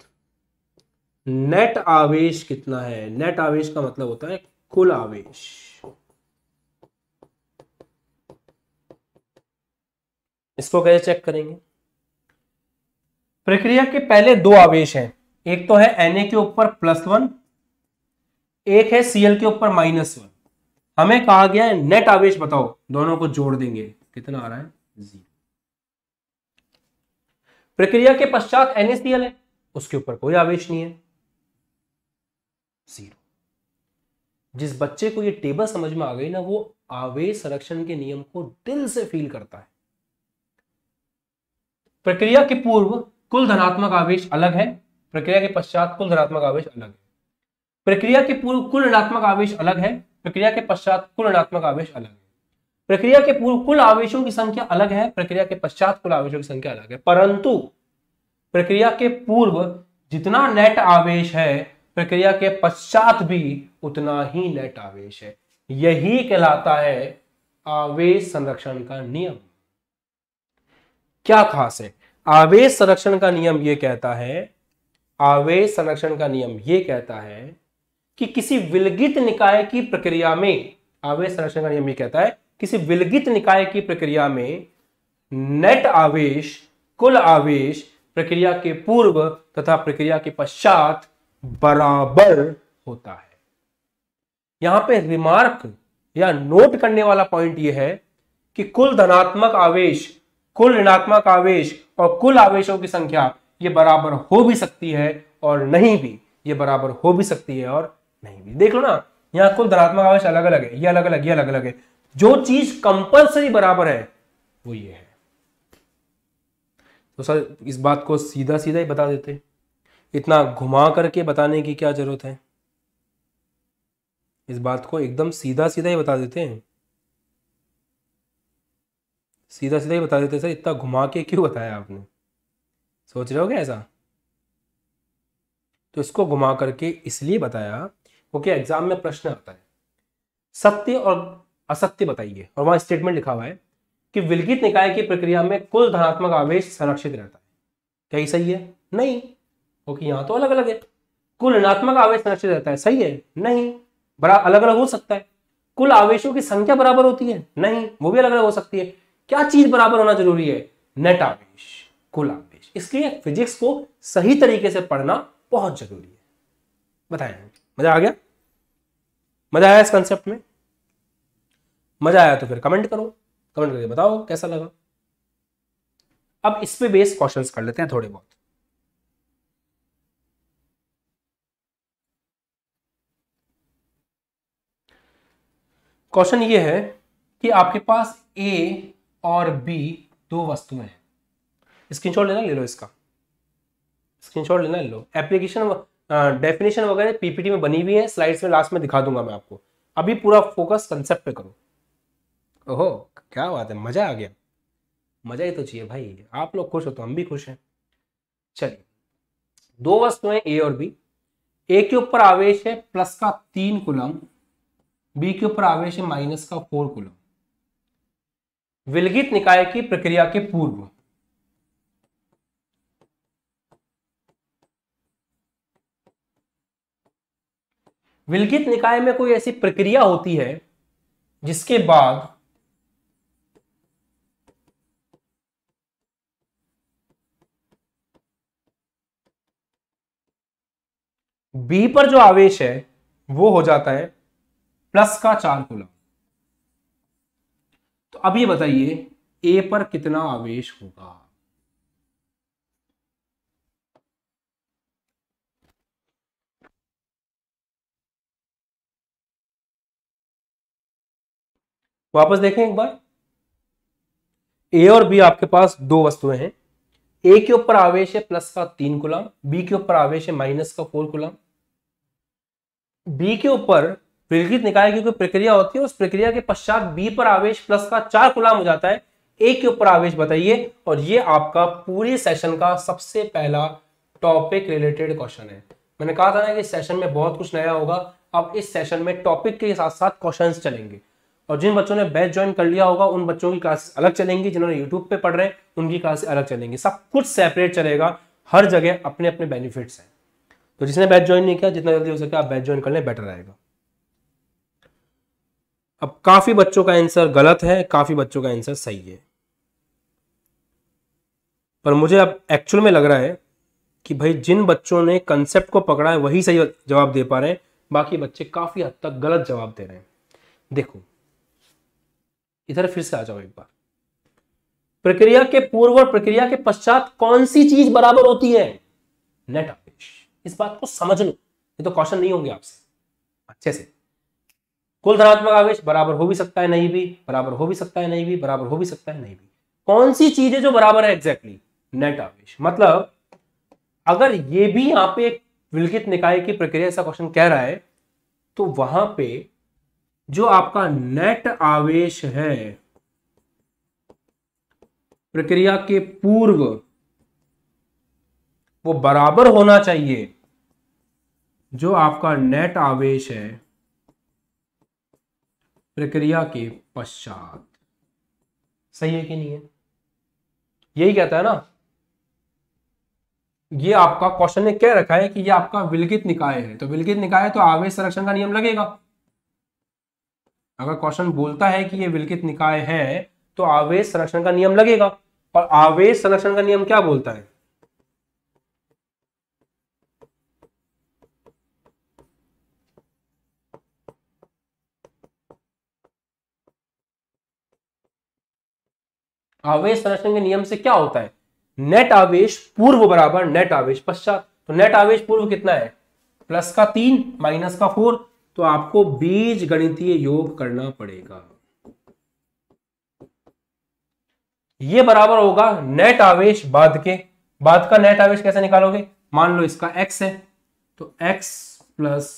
नेट आवेश कितना है नेट आवेश का मतलब होता है कुल आवेश इसको कैसे चेक करेंगे प्रक्रिया के पहले दो आवेश हैं एक तो है Na के ऊपर प्लस वन एक है सीएल के ऊपर माइनस वन हमें कहा गया है नेट आवेश बताओ दोनों को जोड़ देंगे कितना आ रहा है जी प्रक्रिया के पश्चात एनएसडीएल है उसके ऊपर कोई आवेश नहीं है जीरो जिस बच्चे को ये टेबल समझ में आ गई ना वो आवेश संरक्षण के नियम को दिल से फील करता है प्रक्रिया के पूर्व कुल धनात्मक आवेश अलग है प्रक्रिया के पश्चात कुल धनात्मक आवेश अलग है प्रक्रिया के पूर्व कुल ऋणात्मक आवेश अलग है प्रक्रिया के पश्चात कुल ऋणात्मक आवेश अलग है प्रक्रिया के पूर्व कुल आवेशों की संख्या अलग है प्रक्रिया के पश्चात कुल आवेशों की संख्या अलग है परंतु प्रक्रिया के पूर्व जितना नेट आवेश है प्रक्रिया के पश्चात भी उतना ही नेट आवेश है यही कहलाता है आवेश संरक्षण का नियम क्या खास है आवेश संरक्षण का नियम यह कहता है आवेश संरक्षण का नियम यह कहता है कि किसी विलगित निकाय की प्रक्रिया में आवेश संरक्षण का नियम यह कहता है किसी विलगित निकाय की प्रक्रिया में नेट आवेश कुल आवेश प्रक्रिया के पूर्व तथा प्रक्रिया के पश्चात बराबर होता है यहां पे रिमार्क या नोट करने वाला पॉइंट यह है कि कुल धनात्मक आवेश कुल ऋणात्मक आवेश और कुल आवेशों की संख्या ये बराबर हो भी सकती है और नहीं भी ये बराबर हो भी सकती है और नहीं भी देख लो ना यहाँ कुल धनात्मक आवेश अलग अलग है ये अलग अलग ये अलग अलग है जो चीज कंपल्सरी बराबर है वो ये है तो सर इस बात को सीधा सीधा ही बता देते इतना घुमा करके बताने की क्या जरूरत है इस बात को एकदम सीधा सीधा ही बता देते हैं सीधा सीधा ही बता देते सर इतना घुमा के क्यों बताया आपने सोच रहे हो क्या ऐसा तो इसको घुमा करके इसलिए बताया क्योंकि एग्जाम में प्रश्न आता है सत्य और असत्य बताइए और वहां स्टेटमेंट लिखा हुआ है कि विलगित निकाय की प्रक्रिया में कुल धनात्मक आवेश संरक्षित रहता है क्या ये सही है नहीं क्योंकि यहां तो अलग अलग है कुल ऋणात्मक आवेश संरक्षित रहता है सही है नहीं बड़ा अलग अलग हो सकता है कुल आवेशों की संख्या बराबर होती है नहीं वो भी अलग अलग हो सकती है क्या चीज बराबर होना जरूरी है नेट आवेश कुल आवेश इसलिए फिजिक्स को सही तरीके से पढ़ना बहुत जरूरी है बताया मजा आ गया मजा आया इस कंसेप्ट में मज़ा आया तो फिर कमेंट करो कमेंट करके बताओ कैसा लगा अब इस पे बेस क्वेश्चंस कर लेते हैं थोड़े बहुत क्वेश्चन ये है कि आपके पास ए और बी दो वस्तुएं हैं स्क्रीनशॉट लेना ले लो इसका स्क्रीनशॉट लेना ले लो एप्लीकेशन डेफिनेशन वगैरह पीपीटी में बनी हुई है स्लाइड्स में लास्ट में दिखा दूंगा मैं आपको अभी पूरा फोकस कंसेप्ट पे करो ओहो क्या बात है मज़ा आ गया मज़ा ही तो चाहिए भाई आप लोग खुश हो तो हम भी खुश हैं चलिए दो वस्तुएं ए और बी ए के ऊपर आवेश है प्लस का तीन कुलम बी के ऊपर आवेश है माइनस का फोर कुलम विलगित निकाय की प्रक्रिया के पूर्व विलगित निकाय में कोई ऐसी प्रक्रिया होती है जिसके बाद बी पर जो आवेश है वो हो जाता है प्लस का चार कूलम तो अब ये बताइए ए पर कितना आवेश होगा वापस देखें एक बार ए और बी आपके पास दो वस्तुएं हैं ए के ऊपर आवेश है प्लस का तीन कुलम बी के ऊपर आवेश है माइनस का फोर कुलम बी के ऊपर विलगित निकाय की कोई प्रक्रिया होती है उस प्रक्रिया के पश्चात बी पर आवेश प्लस का चार गुलाम हो जाता है ए के ऊपर आवेश बताइए और ये आपका पूरे सेशन का सबसे पहला टॉपिक रिलेटेड क्वेश्चन है मैंने कहा था ना कि सेशन में बहुत कुछ नया होगा अब इस सेशन में टॉपिक के साथ साथ क्वेश्चन चलेंगे और जिन बच्चों ने बैच ज्वाइन कर लिया होगा उन बच्चों की क्लासेस अलग चलेंगी जिन्होंने यूट्यूब पे पढ़ रहे हैं उनकी क्लासेस अलग चलेंगी सब कुछ सेपरेट चलेगा हर जगह अपने अपने बेनिफिट्स हैं तो जिसने बैच ज्वाइन नहीं किया जितना जल्दी हो सके आप बैच ज्वाइन कर लें बेटर रहेगा अब काफी बच्चों का आंसर गलत है काफी बच्चों का आंसर सही है पर मुझे अब एक्चुअल में लग रहा है कि भाई जिन बच्चों ने कंसेप्ट को पकड़ा है वही सही जवाब दे पा रहे हैं बाकी बच्चे काफी हद तक गलत जवाब दे रहे हैं देखो इधर फिर से आ जाओ एक बार प्रक्रिया के पूर्व और प्रक्रिया के पश्चात कौन सी चीज बराबर होती है नेट अपेक्ष इस बात को समझ लो ये तो क्वेश्चन नहीं होंगे आपसे अच्छे से कुल धनात्मक आवेश बराबर हो भी सकता है नहीं भी बराबर हो भी सकता है नहीं भी बराबर हो भी सकता है नहीं भी कौन सी चीज है जो बराबर है एग्जैक्टली नेट आवेश मतलब अगर ये भी यहां पे विलिखित निकाय की प्रक्रिया ऐसा क्वेश्चन कह रहा है तो वहां पे जो आपका नेट आवेश है प्रक्रिया के पूर्व वो बराबर होना चाहिए जो आपका नेट आवेश है प्रक्रिया के पश्चात सही है कि नहीं है यही कहता है ना ये आपका क्वेश्चन ने कह रखा है कि ये आपका विलगित निकाय है तो विलगित निकाय है तो आवेश संरक्षण का नियम लगेगा अगर क्वेश्चन बोलता है कि ये विलगित निकाय है तो आवेश संरक्षण का नियम लगेगा और आवेश संरक्षण का नियम क्या बोलता है आवेश संरक्षण के नियम से क्या होता है नेट आवेश पूर्व बराबर नेट आवेश पश्चात तो नेट आवेश पूर्व कितना है प्लस का तीन माइनस का फोर तो आपको बीज गणितीय योग करना पड़ेगा ये बराबर होगा नेट आवेश बाद के बाद का नेट आवेश कैसे निकालोगे मान लो इसका x है तो x प्लस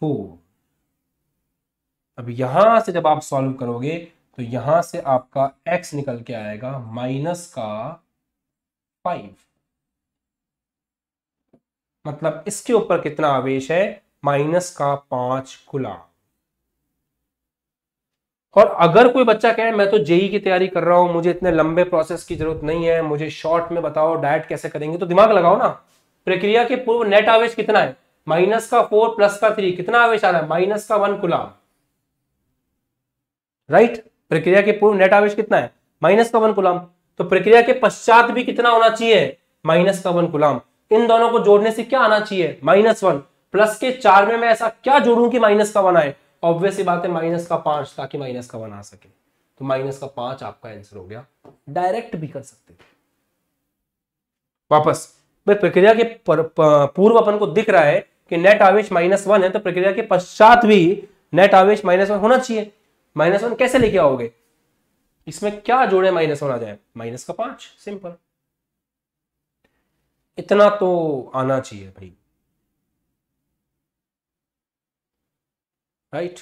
फोर अब यहां से जब आप सॉल्व करोगे तो यहां से आपका x निकल के आएगा माइनस का फाइव मतलब इसके ऊपर कितना आवेश है माइनस का पांच कुला और अगर कोई बच्चा कहे मैं तो जेई की तैयारी कर रहा हूं मुझे इतने लंबे प्रोसेस की जरूरत नहीं है मुझे शॉर्ट में बताओ डायट कैसे करेंगे तो दिमाग लगाओ ना प्रक्रिया के पूर्व नेट आवेश कितना है माइनस का फोर प्लस का थ्री कितना आवेश आ रहा है माइनस का वन खुला राइट प्रक्रिया के पूर्व नेट आवेश कितना है माइनस का वन गुलाम तो प्रक्रिया के पश्चात भी कितना होना चाहिए माइनस का वन गुलाम इन दोनों को जोड़ने से क्या आना चाहिए माइनस वन प्लस के चार में मैं ऐसा क्या जोड़ू कि माइनस का वन आए ऑब्वियस बात है माइनस का पांच ताकि माइनस का वन आ सके तो माइनस का पांच आपका आंसर हो गया डायरेक्ट भी कर सकते थे वापस भाई प्रक्रिया के पूर्व अपन को दिख रहा है कि नेट आवेश माइनस वन है तो प्रक्रिया के पश्चात भी नेट आवेश माइनस वन होना चाहिए माइनस वन कैसे लेके आओगे इसमें क्या जोड़े माइनस वन आ जाए माइनस का पांच सिंपल इतना तो आना चाहिए भाई राइट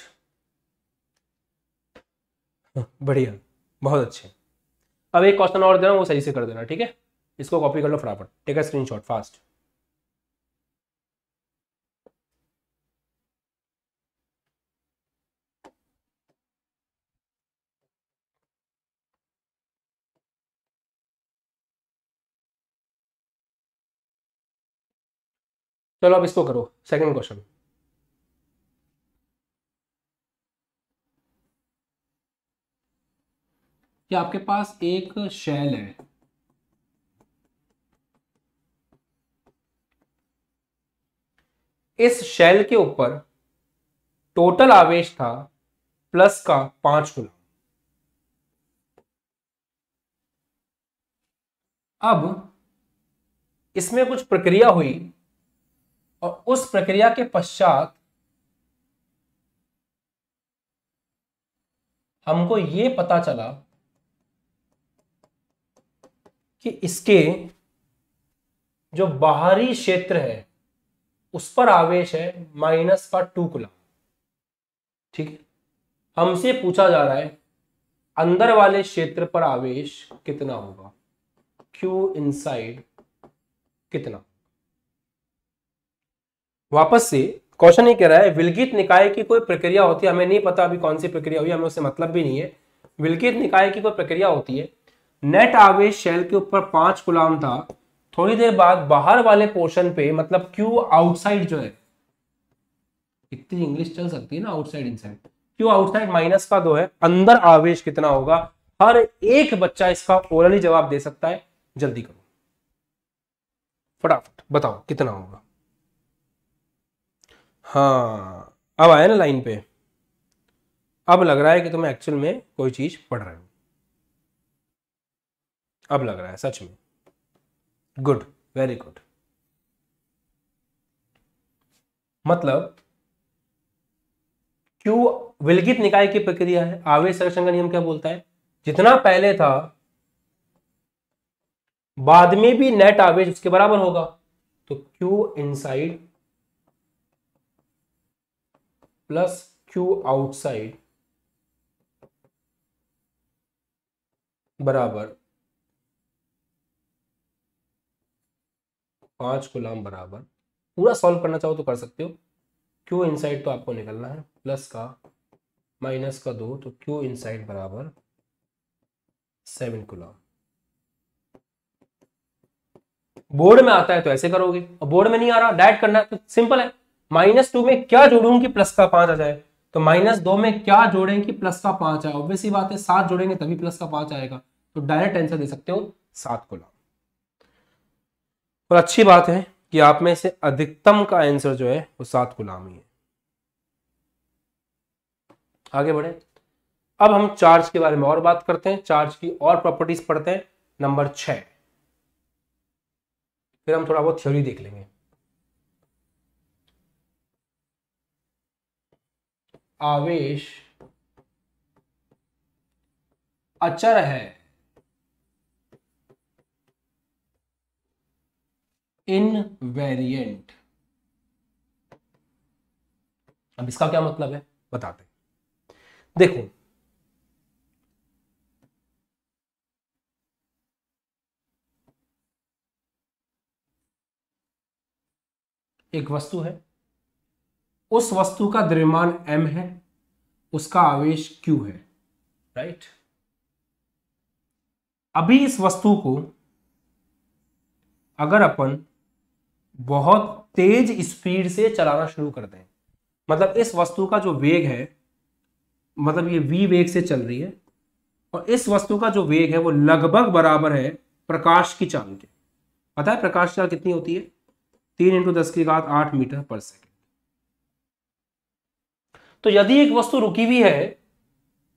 बढ़िया बहुत अच्छे अब एक क्वेश्चन और देना वो सही से कर देना ठीक है इसको कॉपी कर लो फटाफट टेक अ स्क्रीनशॉट फास्ट चलो अब इसको करो सेकंड क्वेश्चन कि आपके पास एक शेल है इस शेल के ऊपर टोटल आवेश था प्लस का पांच गुना अब इसमें कुछ प्रक्रिया हुई और उस प्रक्रिया के पश्चात हमको ये पता चला कि इसके जो बाहरी क्षेत्र है उस पर आवेश है माइनस का टू कुला ठीक है हमसे पूछा जा रहा है अंदर वाले क्षेत्र पर आवेश कितना होगा क्यू इनसाइड कितना वापस से क्वेश्चन ये कह रहा है विलगित निकाय की कोई प्रक्रिया होती है हमें नहीं पता अभी कौन सी प्रक्रिया हुई हमें उससे मतलब भी नहीं है विलगित निकाय की कोई प्रक्रिया होती है नेट आवेश शेल के ऊपर पांच गुलाम था थोड़ी देर बाद बाहर वाले पोर्शन पे मतलब क्यू आउटसाइड जो है इतनी इंग्लिश चल सकती है ना outside inside Q outside minus का दो है अंदर आवेश कितना होगा हर एक बच्चा इसका ओरली जवाब दे सकता है जल्दी करो फटाफट बताओ कितना होगा हाँ अब आया ना लाइन पे अब लग रहा है कि तुम एक्चुअल में कोई चीज़ पढ़ रहे हो अब लग रहा है सच में गुड वेरी गुड मतलब क्यों विलगित निकाय की प्रक्रिया है आवेश संरक्षण का नियम क्या बोलता है जितना पहले था बाद में भी नेट आवेश उसके बराबर होगा तो Q inside plus Q outside बराबर पांच गुलाम बराबर पूरा सॉल्व करना चाहो तो कर सकते हो क्यू इनसाइड तो आपको निकलना है प्लस का माइनस का दो तो क्यू इनसाइड बराबर सेवन गुलाम बोर्ड में आता है तो ऐसे करोगे और बोर्ड में नहीं आ रहा डायट करना है तो सिंपल है माइनस टू में क्या जोड़ूं कि प्लस का पांच आ जाए तो माइनस दो में क्या जोड़ें कि प्लस का पांच आए ऑब्वियस बात है सात जोड़ेंगे तभी प्लस का पांच आएगा तो डायरेक्ट आंसर दे सकते हो सात को और अच्छी बात है कि आप में से अधिकतम का आंसर जो है वो सात गुलाम ही है आगे बढ़े अब हम चार्ज के बारे में और बात करते हैं चार्ज की और प्रॉपर्टीज पढ़ते हैं नंबर छह फिर हम थोड़ा बहुत थ्योरी देख लेंगे आवेश अचर है इन वेरियंट अब इसका क्या मतलब है बताते देखो एक वस्तु है उस वस्तु का द्रव्यमान m है उसका आवेश q है राइट अभी इस वस्तु को अगर अपन बहुत तेज स्पीड से चलाना शुरू कर दें मतलब इस वस्तु का जो वेग है मतलब ये v वेग से चल रही है और इस वस्तु का जो वेग है वो लगभग बराबर है प्रकाश की चाल के पता है प्रकाश चाल कितनी होती है तीन इंटू दस की घात आठ मीटर पर सेकेंड तो यदि एक वस्तु रुकी हुई है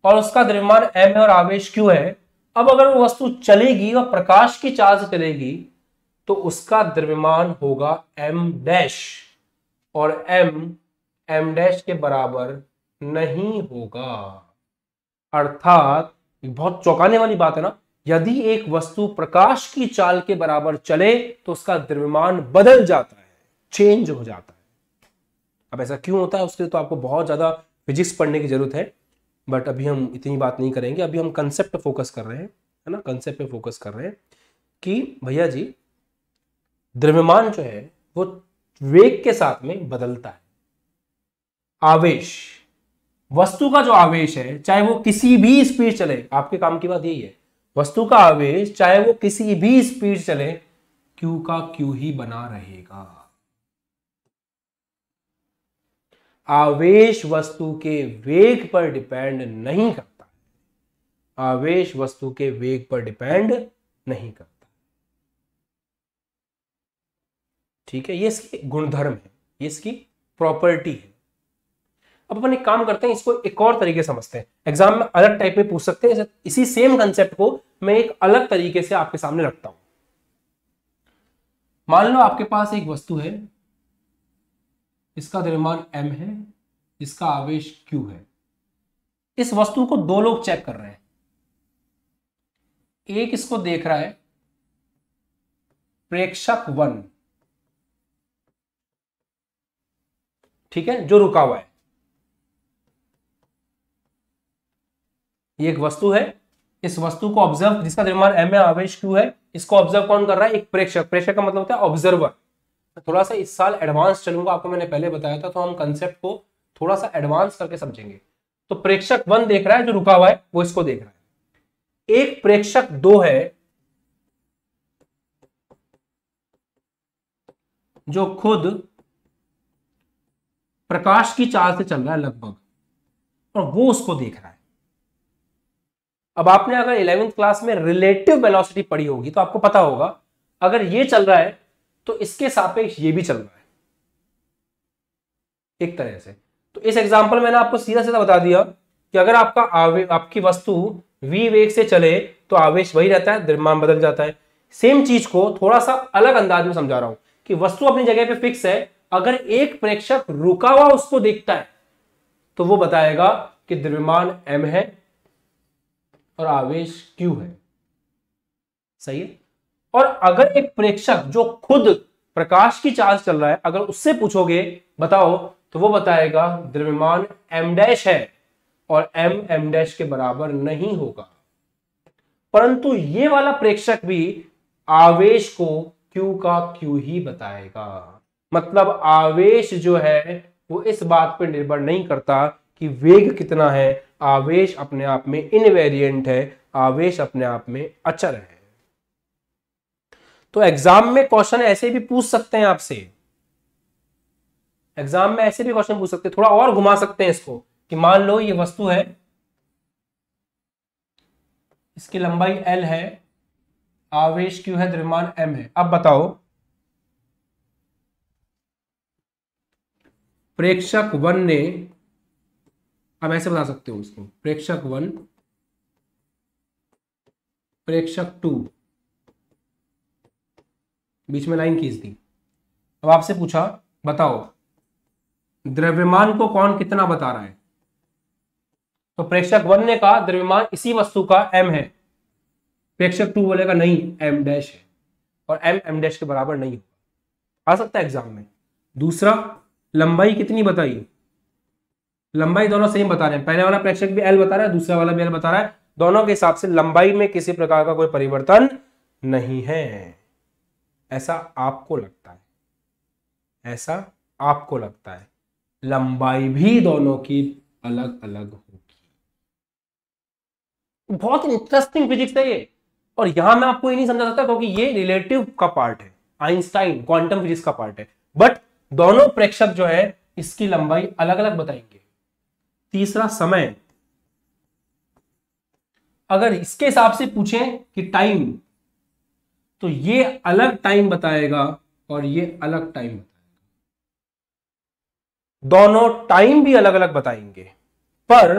और उसका द्रव्यमान एम है और आवेश क्यू है अब अगर वो वस्तु चलेगी और प्रकाश की चाल से चलेगी तो उसका द्रव्यमान होगा एम डैश और एम एम डैश के बराबर नहीं होगा अर्थात बहुत चौंकाने वाली बात है ना यदि एक वस्तु प्रकाश की चाल के बराबर चले तो उसका द्रव्यमान बदल जाता है चेंज हो जाता है अब ऐसा क्यों होता है उसके लिए तो आपको बहुत ज़्यादा फिजिक्स पढ़ने की ज़रूरत है बट अभी हम इतनी बात नहीं करेंगे अभी हम कंसेप्ट फोकस कर रहे हैं है ना कंसेप्ट फोकस कर रहे हैं कि भैया जी द्रव्यमान जो है वो वेग के साथ में बदलता है आवेश वस्तु का जो आवेश है चाहे वो किसी भी स्पीड चले आपके काम की बात यही है वस्तु का आवेश चाहे वो किसी भी स्पीड चले क्यू का क्यू ही बना रहेगा आवेश वस्तु के वेग पर डिपेंड नहीं करता आवेश वस्तु के वेग पर डिपेंड नहीं करता ठीक है ये इसकी गुणधर्म है ये इसकी प्रॉपर्टी है अब अपन एक काम करते हैं इसको एक और तरीके समझते हैं एग्जाम में अलग टाइप में पूछ सकते हैं इसी सेम कंसेप्ट को मैं एक अलग तरीके से आपके सामने रखता हूं मान लो आपके पास एक वस्तु है इसका द्रव्यमान m है इसका आवेश q है इस वस्तु को दो लोग चेक कर रहे हैं एक इसको देख रहा है प्रेक्षक वन ठीक है जो रुका हुआ है ये एक वस्तु है इस वस्तु को ऑब्जर्व जिसका द्रव्यमान एम है आवेश क्यू है इसको ऑब्जर्व कौन कर रहा है एक प्रेक्षक प्रेक्षक का मतलब होता है ऑब्जर्वर तो थोड़ा सा इस साल एडवांस चलूंगा आपको मैंने पहले बताया था तो हम कंसेप्ट को थोड़ा सा एडवांस करके समझेंगे तो प्रेक्षक वन देख रहा है जो रुका हुआ है वो इसको देख रहा है एक प्रेक्षक दो है जो खुद प्रकाश की चाल से चल रहा है लगभग और वो उसको देख रहा है अब आपने अगर इलेवेंथ क्लास में रिलेटिव वेलोसिटी पढ़ी होगी तो आपको पता होगा अगर ये चल रहा है तो इसके सापेक्ष ये भी चल रहा है एक तरह से तो इस एग्जाम्पल मैंने आपको सीधा सीधा बता दिया कि अगर आपका आपकी वस्तु वी वेग से चले तो आवेश वही रहता है द्रव्यमान बदल जाता है सेम चीज को थोड़ा सा अलग अंदाज में समझा रहा हूं कि वस्तु अपनी जगह पे फिक्स है अगर एक प्रेक्षक रुका हुआ उसको देखता है तो वो बताएगा कि द्रव्यमान एम है और आवेश क्यू है सही है और अगर एक प्रेक्षक जो खुद प्रकाश की चाल चल रहा है अगर उससे पूछोगे बताओ तो वो बताएगा द्रव्यमान एम डैश है और एम एम डैश के बराबर नहीं होगा परंतु ये वाला प्रेक्षक भी आवेश को क्यू का क्यू ही बताएगा मतलब आवेश जो है वो इस बात पर निर्भर नहीं करता कि वेग कितना है आवेश अपने आप में इनवेरियंट है आवेश अपने आप में अचर है तो एग्जाम में क्वेश्चन ऐसे भी पूछ सकते हैं आपसे एग्जाम में ऐसे भी क्वेश्चन पूछ सकते हैं थोड़ा और घुमा सकते हैं इसको कि मान लो ये वस्तु है इसकी लंबाई एल है आवेश क्यू है द्रव्यमान एम है अब बताओ प्रेक्षक वन ने अब ऐसे बता सकते हो उसको प्रेक्षक वन प्रेक्षक टू बीच में लाइन खींच दी अब आपसे पूछा बताओ द्रव्यमान को कौन कितना बता रहा है तो प्रेक्षक वन ने कहा द्रव्यमान इसी वस्तु का एम है प्रेक्षक टू बोलेगा नहीं एम डैश है और एम एम डैश के बराबर नहीं होगा आ सकता है एग्जाम में दूसरा लंबाई कितनी बताई लंबाई दोनों सेम बता रहे हैं पहले वाला प्रेक्षक भी एल बता रहा है दूसरा वाला भी एल बता रहा है दोनों के हिसाब से लंबाई में किसी प्रकार का कोई परिवर्तन नहीं है ऐसा आपको लगता है ऐसा आपको लगता है लंबाई भी दोनों की अलग अलग होगी बहुत इंटरेस्टिंग फिजिक्स है ये और यहां मैं आपको ये नहीं समझा सकता क्योंकि ये रिलेटिव का पार्ट है आइंस्टाइन क्वांटम फिजिक्स का पार्ट है बट दोनों प्रेक्षक जो है इसकी लंबाई अलग अलग बताएंगे तीसरा समय अगर इसके हिसाब से पूछें कि टाइम तो ये अलग टाइम बताएगा और ये अलग टाइम बताएगा दोनों टाइम भी अलग अलग बताएंगे पर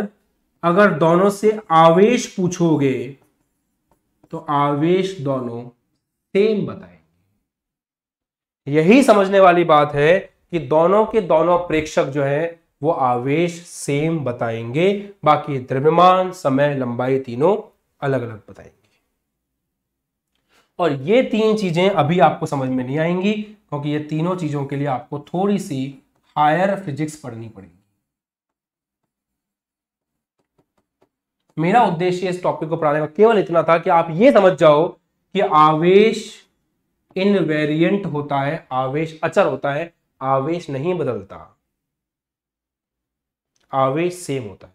अगर दोनों से आवेश पूछोगे तो आवेश दोनों सेम बताएंगे यही समझने वाली बात है कि दोनों के दोनों प्रेक्षक जो है वो आवेश सेम बताएंगे बाकी द्रव्यमान समय लंबाई तीनों अलग अलग बताएंगे और ये तीन चीज़ें अभी आपको समझ में नहीं आएंगी क्योंकि ये तीनों चीज़ों के लिए आपको थोड़ी सी हायर फिजिक्स पढ़नी पड़ेगी मेरा उद्देश्य इस टॉपिक को पढ़ाने का केवल इतना था कि आप ये समझ जाओ कि आवेश वेरियंट होता है आवेश अचर होता है आवेश नहीं बदलता आवेश सेम होता है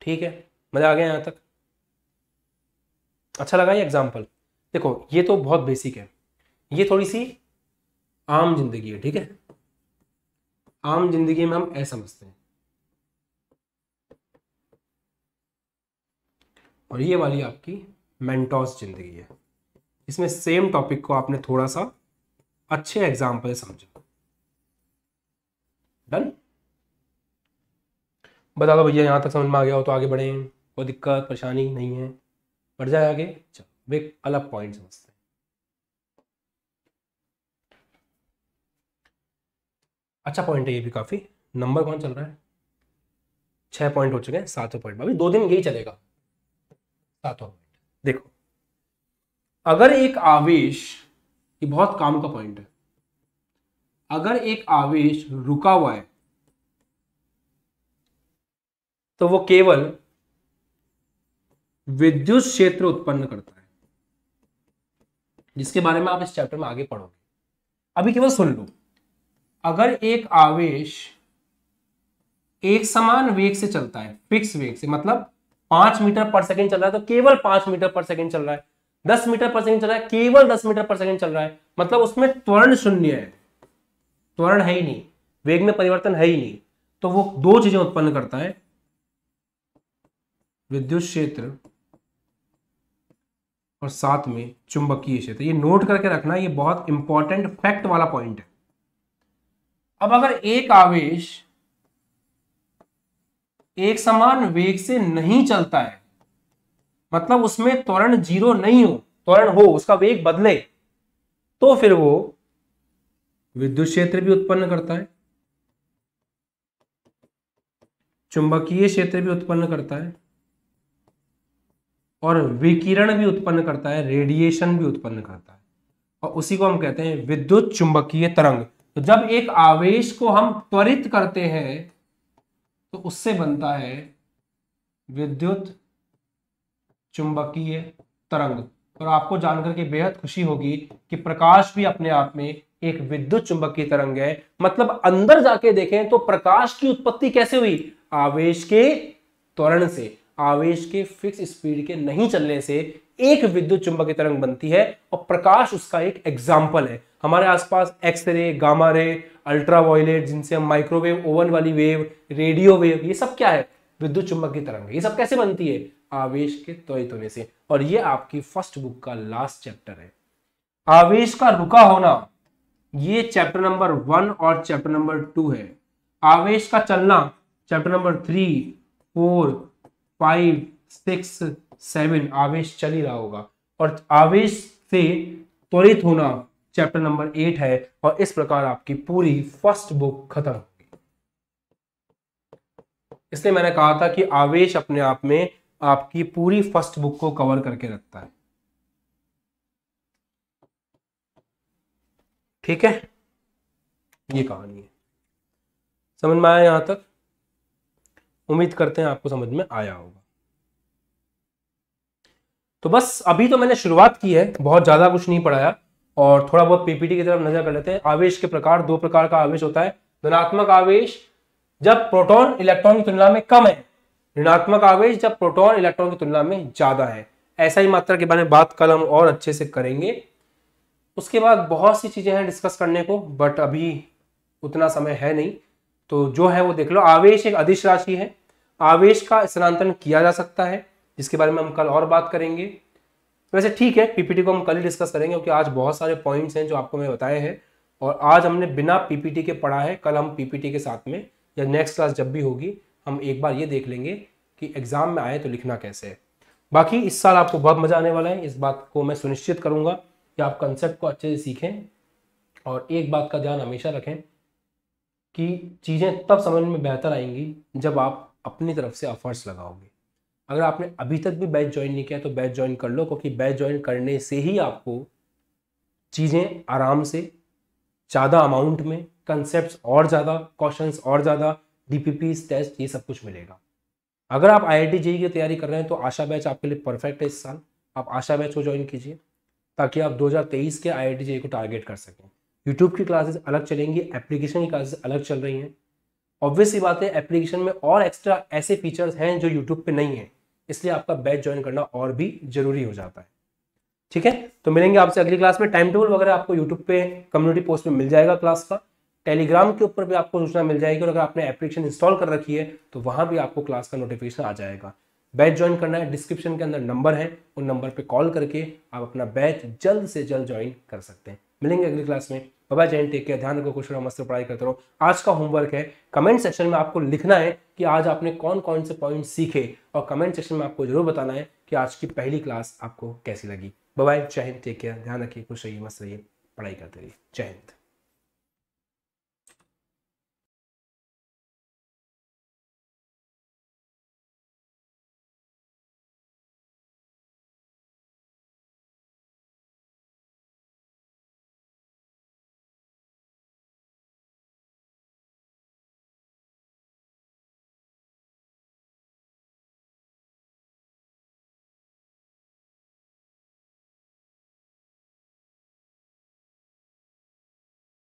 ठीक है मजा आ गया यहां तक अच्छा लगा ये एग्जाम्पल देखो ये तो बहुत बेसिक है ये थोड़ी सी आम जिंदगी है ठीक है आम जिंदगी में हम ऐसा समझते हैं और ये वाली आपकी मेंटोस जिंदगी है इसमें सेम टॉपिक को आपने थोड़ा सा अच्छे एग्जाम्पल समझा डन बता दो भैया यहां तक समझ में आ गया हो तो आगे बढ़े कोई दिक्कत परेशानी नहीं है बढ़ जाए आगे चलो एक अलग पॉइंट समझते हैं अच्छा पॉइंट है ये भी काफी नंबर कौन चल रहा है छह पॉइंट हो चुके हैं सातों पॉइंट अभी दो दिन यही चलेगा सातों पॉइंट देखो अगर एक आवेश ये बहुत काम का पॉइंट है अगर एक आवेश रुका हुआ है तो वो केवल विद्युत क्षेत्र उत्पन्न करता है जिसके बारे में आप इस चैप्टर में आगे पढ़ोगे अभी केवल सुन लो अगर एक आवेश एक समान वेग से चलता है फिक्स वेग से मतलब पांच मीटर पर सेकंड चल रहा है तो केवल पांच मीटर पर सेकंड चल रहा है दस मीटर पर सेकंड चल रहा है केवल दस मीटर पर सेकंड चल रहा है मतलब उसमें त्वरण शून्य है त्वरण है ही नहीं वेग में परिवर्तन है ही नहीं तो वो दो चीजें उत्पन्न करता है विद्युत क्षेत्र और साथ में चुंबकीय क्षेत्र ये नोट करके रखना ये बहुत इंपॉर्टेंट फैक्ट वाला पॉइंट है अब अगर एक आवेश एक समान वेग से नहीं चलता है मतलब उसमें त्वरण जीरो नहीं हो त्वरण हो उसका वेग बदले तो फिर वो विद्युत क्षेत्र भी उत्पन्न करता है चुंबकीय क्षेत्र भी उत्पन्न करता है और विकिरण भी उत्पन्न करता है रेडिएशन भी उत्पन्न करता है और उसी को हम कहते हैं विद्युत चुंबकीय तरंग तो जब एक आवेश को हम त्वरित करते हैं तो उससे बनता है विद्युत चुंबकीय तरंग और आपको जानकर के बेहद खुशी होगी कि प्रकाश भी अपने आप में एक विद्युत चुंबकीय तरंग है मतलब अंदर जाके देखें तो प्रकाश की उत्पत्ति कैसे हुई आवेश के त्वरण से आवेश के फिक्स स्पीड के नहीं चलने से एक विद्युत चुंबकीय तरंग बनती है और प्रकाश उसका एक एग्जाम्पल है हमारे आसपास X ray gamma ray ultra violet जिनसे हम माइक्रोवेव ओवन वाली वेव रेडियो वेव ये सब क्या है विद्युत की तरंग ये सब कैसे बनती है आवेश के त्वरित होने से और ये आपकी फर्स्ट बुक का लास्ट चैप्टर है आवेश का रुका होना ये चैप्टर नंबर वन और चैप्टर नंबर टू है आवेश का चलना chapter number three four five six seven आवेश चल ही रहा होगा और आवेश से त्वरित होना चैप्टर नंबर एट है और इस प्रकार आपकी पूरी फर्स्ट बुक खत्म होगी इसलिए मैंने कहा था कि आवेश अपने आप में आपकी पूरी फर्स्ट बुक को कवर करके रखता है ठीक है ये कहानी है समझ में आया यहां तक उम्मीद करते हैं आपको समझ में आया होगा तो बस अभी तो मैंने शुरुआत की है बहुत ज़्यादा कुछ नहीं पढ़ाया और थोड़ा बहुत पीपीटी की तरफ नजर कर लेते हैं आवेश के प्रकार दो प्रकार का आवेश होता है धनात्मक आवेश जब प्रोटॉन इलेक्ट्रॉन की तुलना में कम है ऋणात्मक आवेश जब प्रोटॉन इलेक्ट्रॉन की तुलना में ज्यादा है ऐसा ही मात्रा के बारे में बात कल हम और अच्छे से करेंगे उसके बाद बहुत सी चीजें हैं डिस्कस करने को बट अभी उतना समय है नहीं तो जो है वो देख लो आवेश एक अधिश राशि है आवेश का स्थानांतरण किया जा सकता है जिसके बारे में हम कल और बात करेंगे वैसे ठीक है पीपीटी को हम कल ही डिस्कस करेंगे क्योंकि आज बहुत सारे पॉइंट्स हैं जो आपको मैं बताए हैं और आज हमने बिना पीपीटी के पढ़ा है कल हम पीपीटी के साथ में या नेक्स्ट क्लास जब भी होगी हम एक बार ये देख लेंगे कि एग्ज़ाम में आए तो लिखना कैसे है बाकी इस साल आपको बहुत मज़ा आने वाला है इस बात को मैं सुनिश्चित करूँगा कि आप कंसेप्ट को अच्छे से सीखें और एक बात का ध्यान हमेशा रखें कि चीज़ें तब समझ में बेहतर आएंगी जब आप अपनी तरफ से अफर्ट्स लगाओगे अगर आपने अभी तक भी बैच ज्वाइन नहीं किया तो बैच ज्वाइन कर लो क्योंकि बैच ज्वाइन करने से ही आपको चीज़ें आराम से ज़्यादा अमाउंट में कंसेप्ट और ज़्यादा क्वेश्चन और ज़्यादा डी टेस्ट ये सब कुछ मिलेगा अगर आप आई आई e की तैयारी कर रहे हैं तो आशा बैच आपके लिए परफेक्ट है इस साल आप आशा बैच को ज्वाइन कीजिए ताकि आप 2023 के आई आई e को टारगेट कर सकें यूट्यूब की क्लासेस अलग चलेंगी एप्लीकेशन की क्लासेस अलग चल रही हैं ऑब्वियसली बात है एप्लीकेशन में और एक्स्ट्रा ऐसे फीचर्स हैं जो यूट्यूब पे नहीं है इसलिए आपका बैच ज्वाइन करना और भी जरूरी हो जाता है ठीक है तो मिलेंगे आपसे अगली क्लास में टाइम टेबल वगैरह आपको यूट्यूब पे कम्युनिटी पोस्ट में मिल जाएगा क्लास का टेलीग्राम के ऊपर भी आपको सूचना मिल जाएगी और अगर आपने एप्लीकेशन इंस्टॉल कर रखी है तो वहाँ भी आपको क्लास का नोटिफिकेशन आ जाएगा बैच ज्वाइन करना है डिस्क्रिप्शन के अंदर नंबर है उन नंबर पे कॉल करके आप अपना बैच जल्द से जल्द ज्वाइन कर सकते हैं मिलेंगे अगली क्लास में बाबा जैन टेक केयर ध्यान रखो खुश रहो मस्त पढ़ाई करते रहो आज का होमवर्क है कमेंट सेक्शन में आपको लिखना है कि आज आपने कौन कौन से पॉइंट सीखे और कमेंट सेक्शन में आपको जरूर बताना है कि आज की पहली क्लास आपको कैसी लगी बबाई जय हिंद टेक केयर ध्यान रखिए खुश रहिए मस्त रहिए पढ़ाई करते रहिए जय हिंद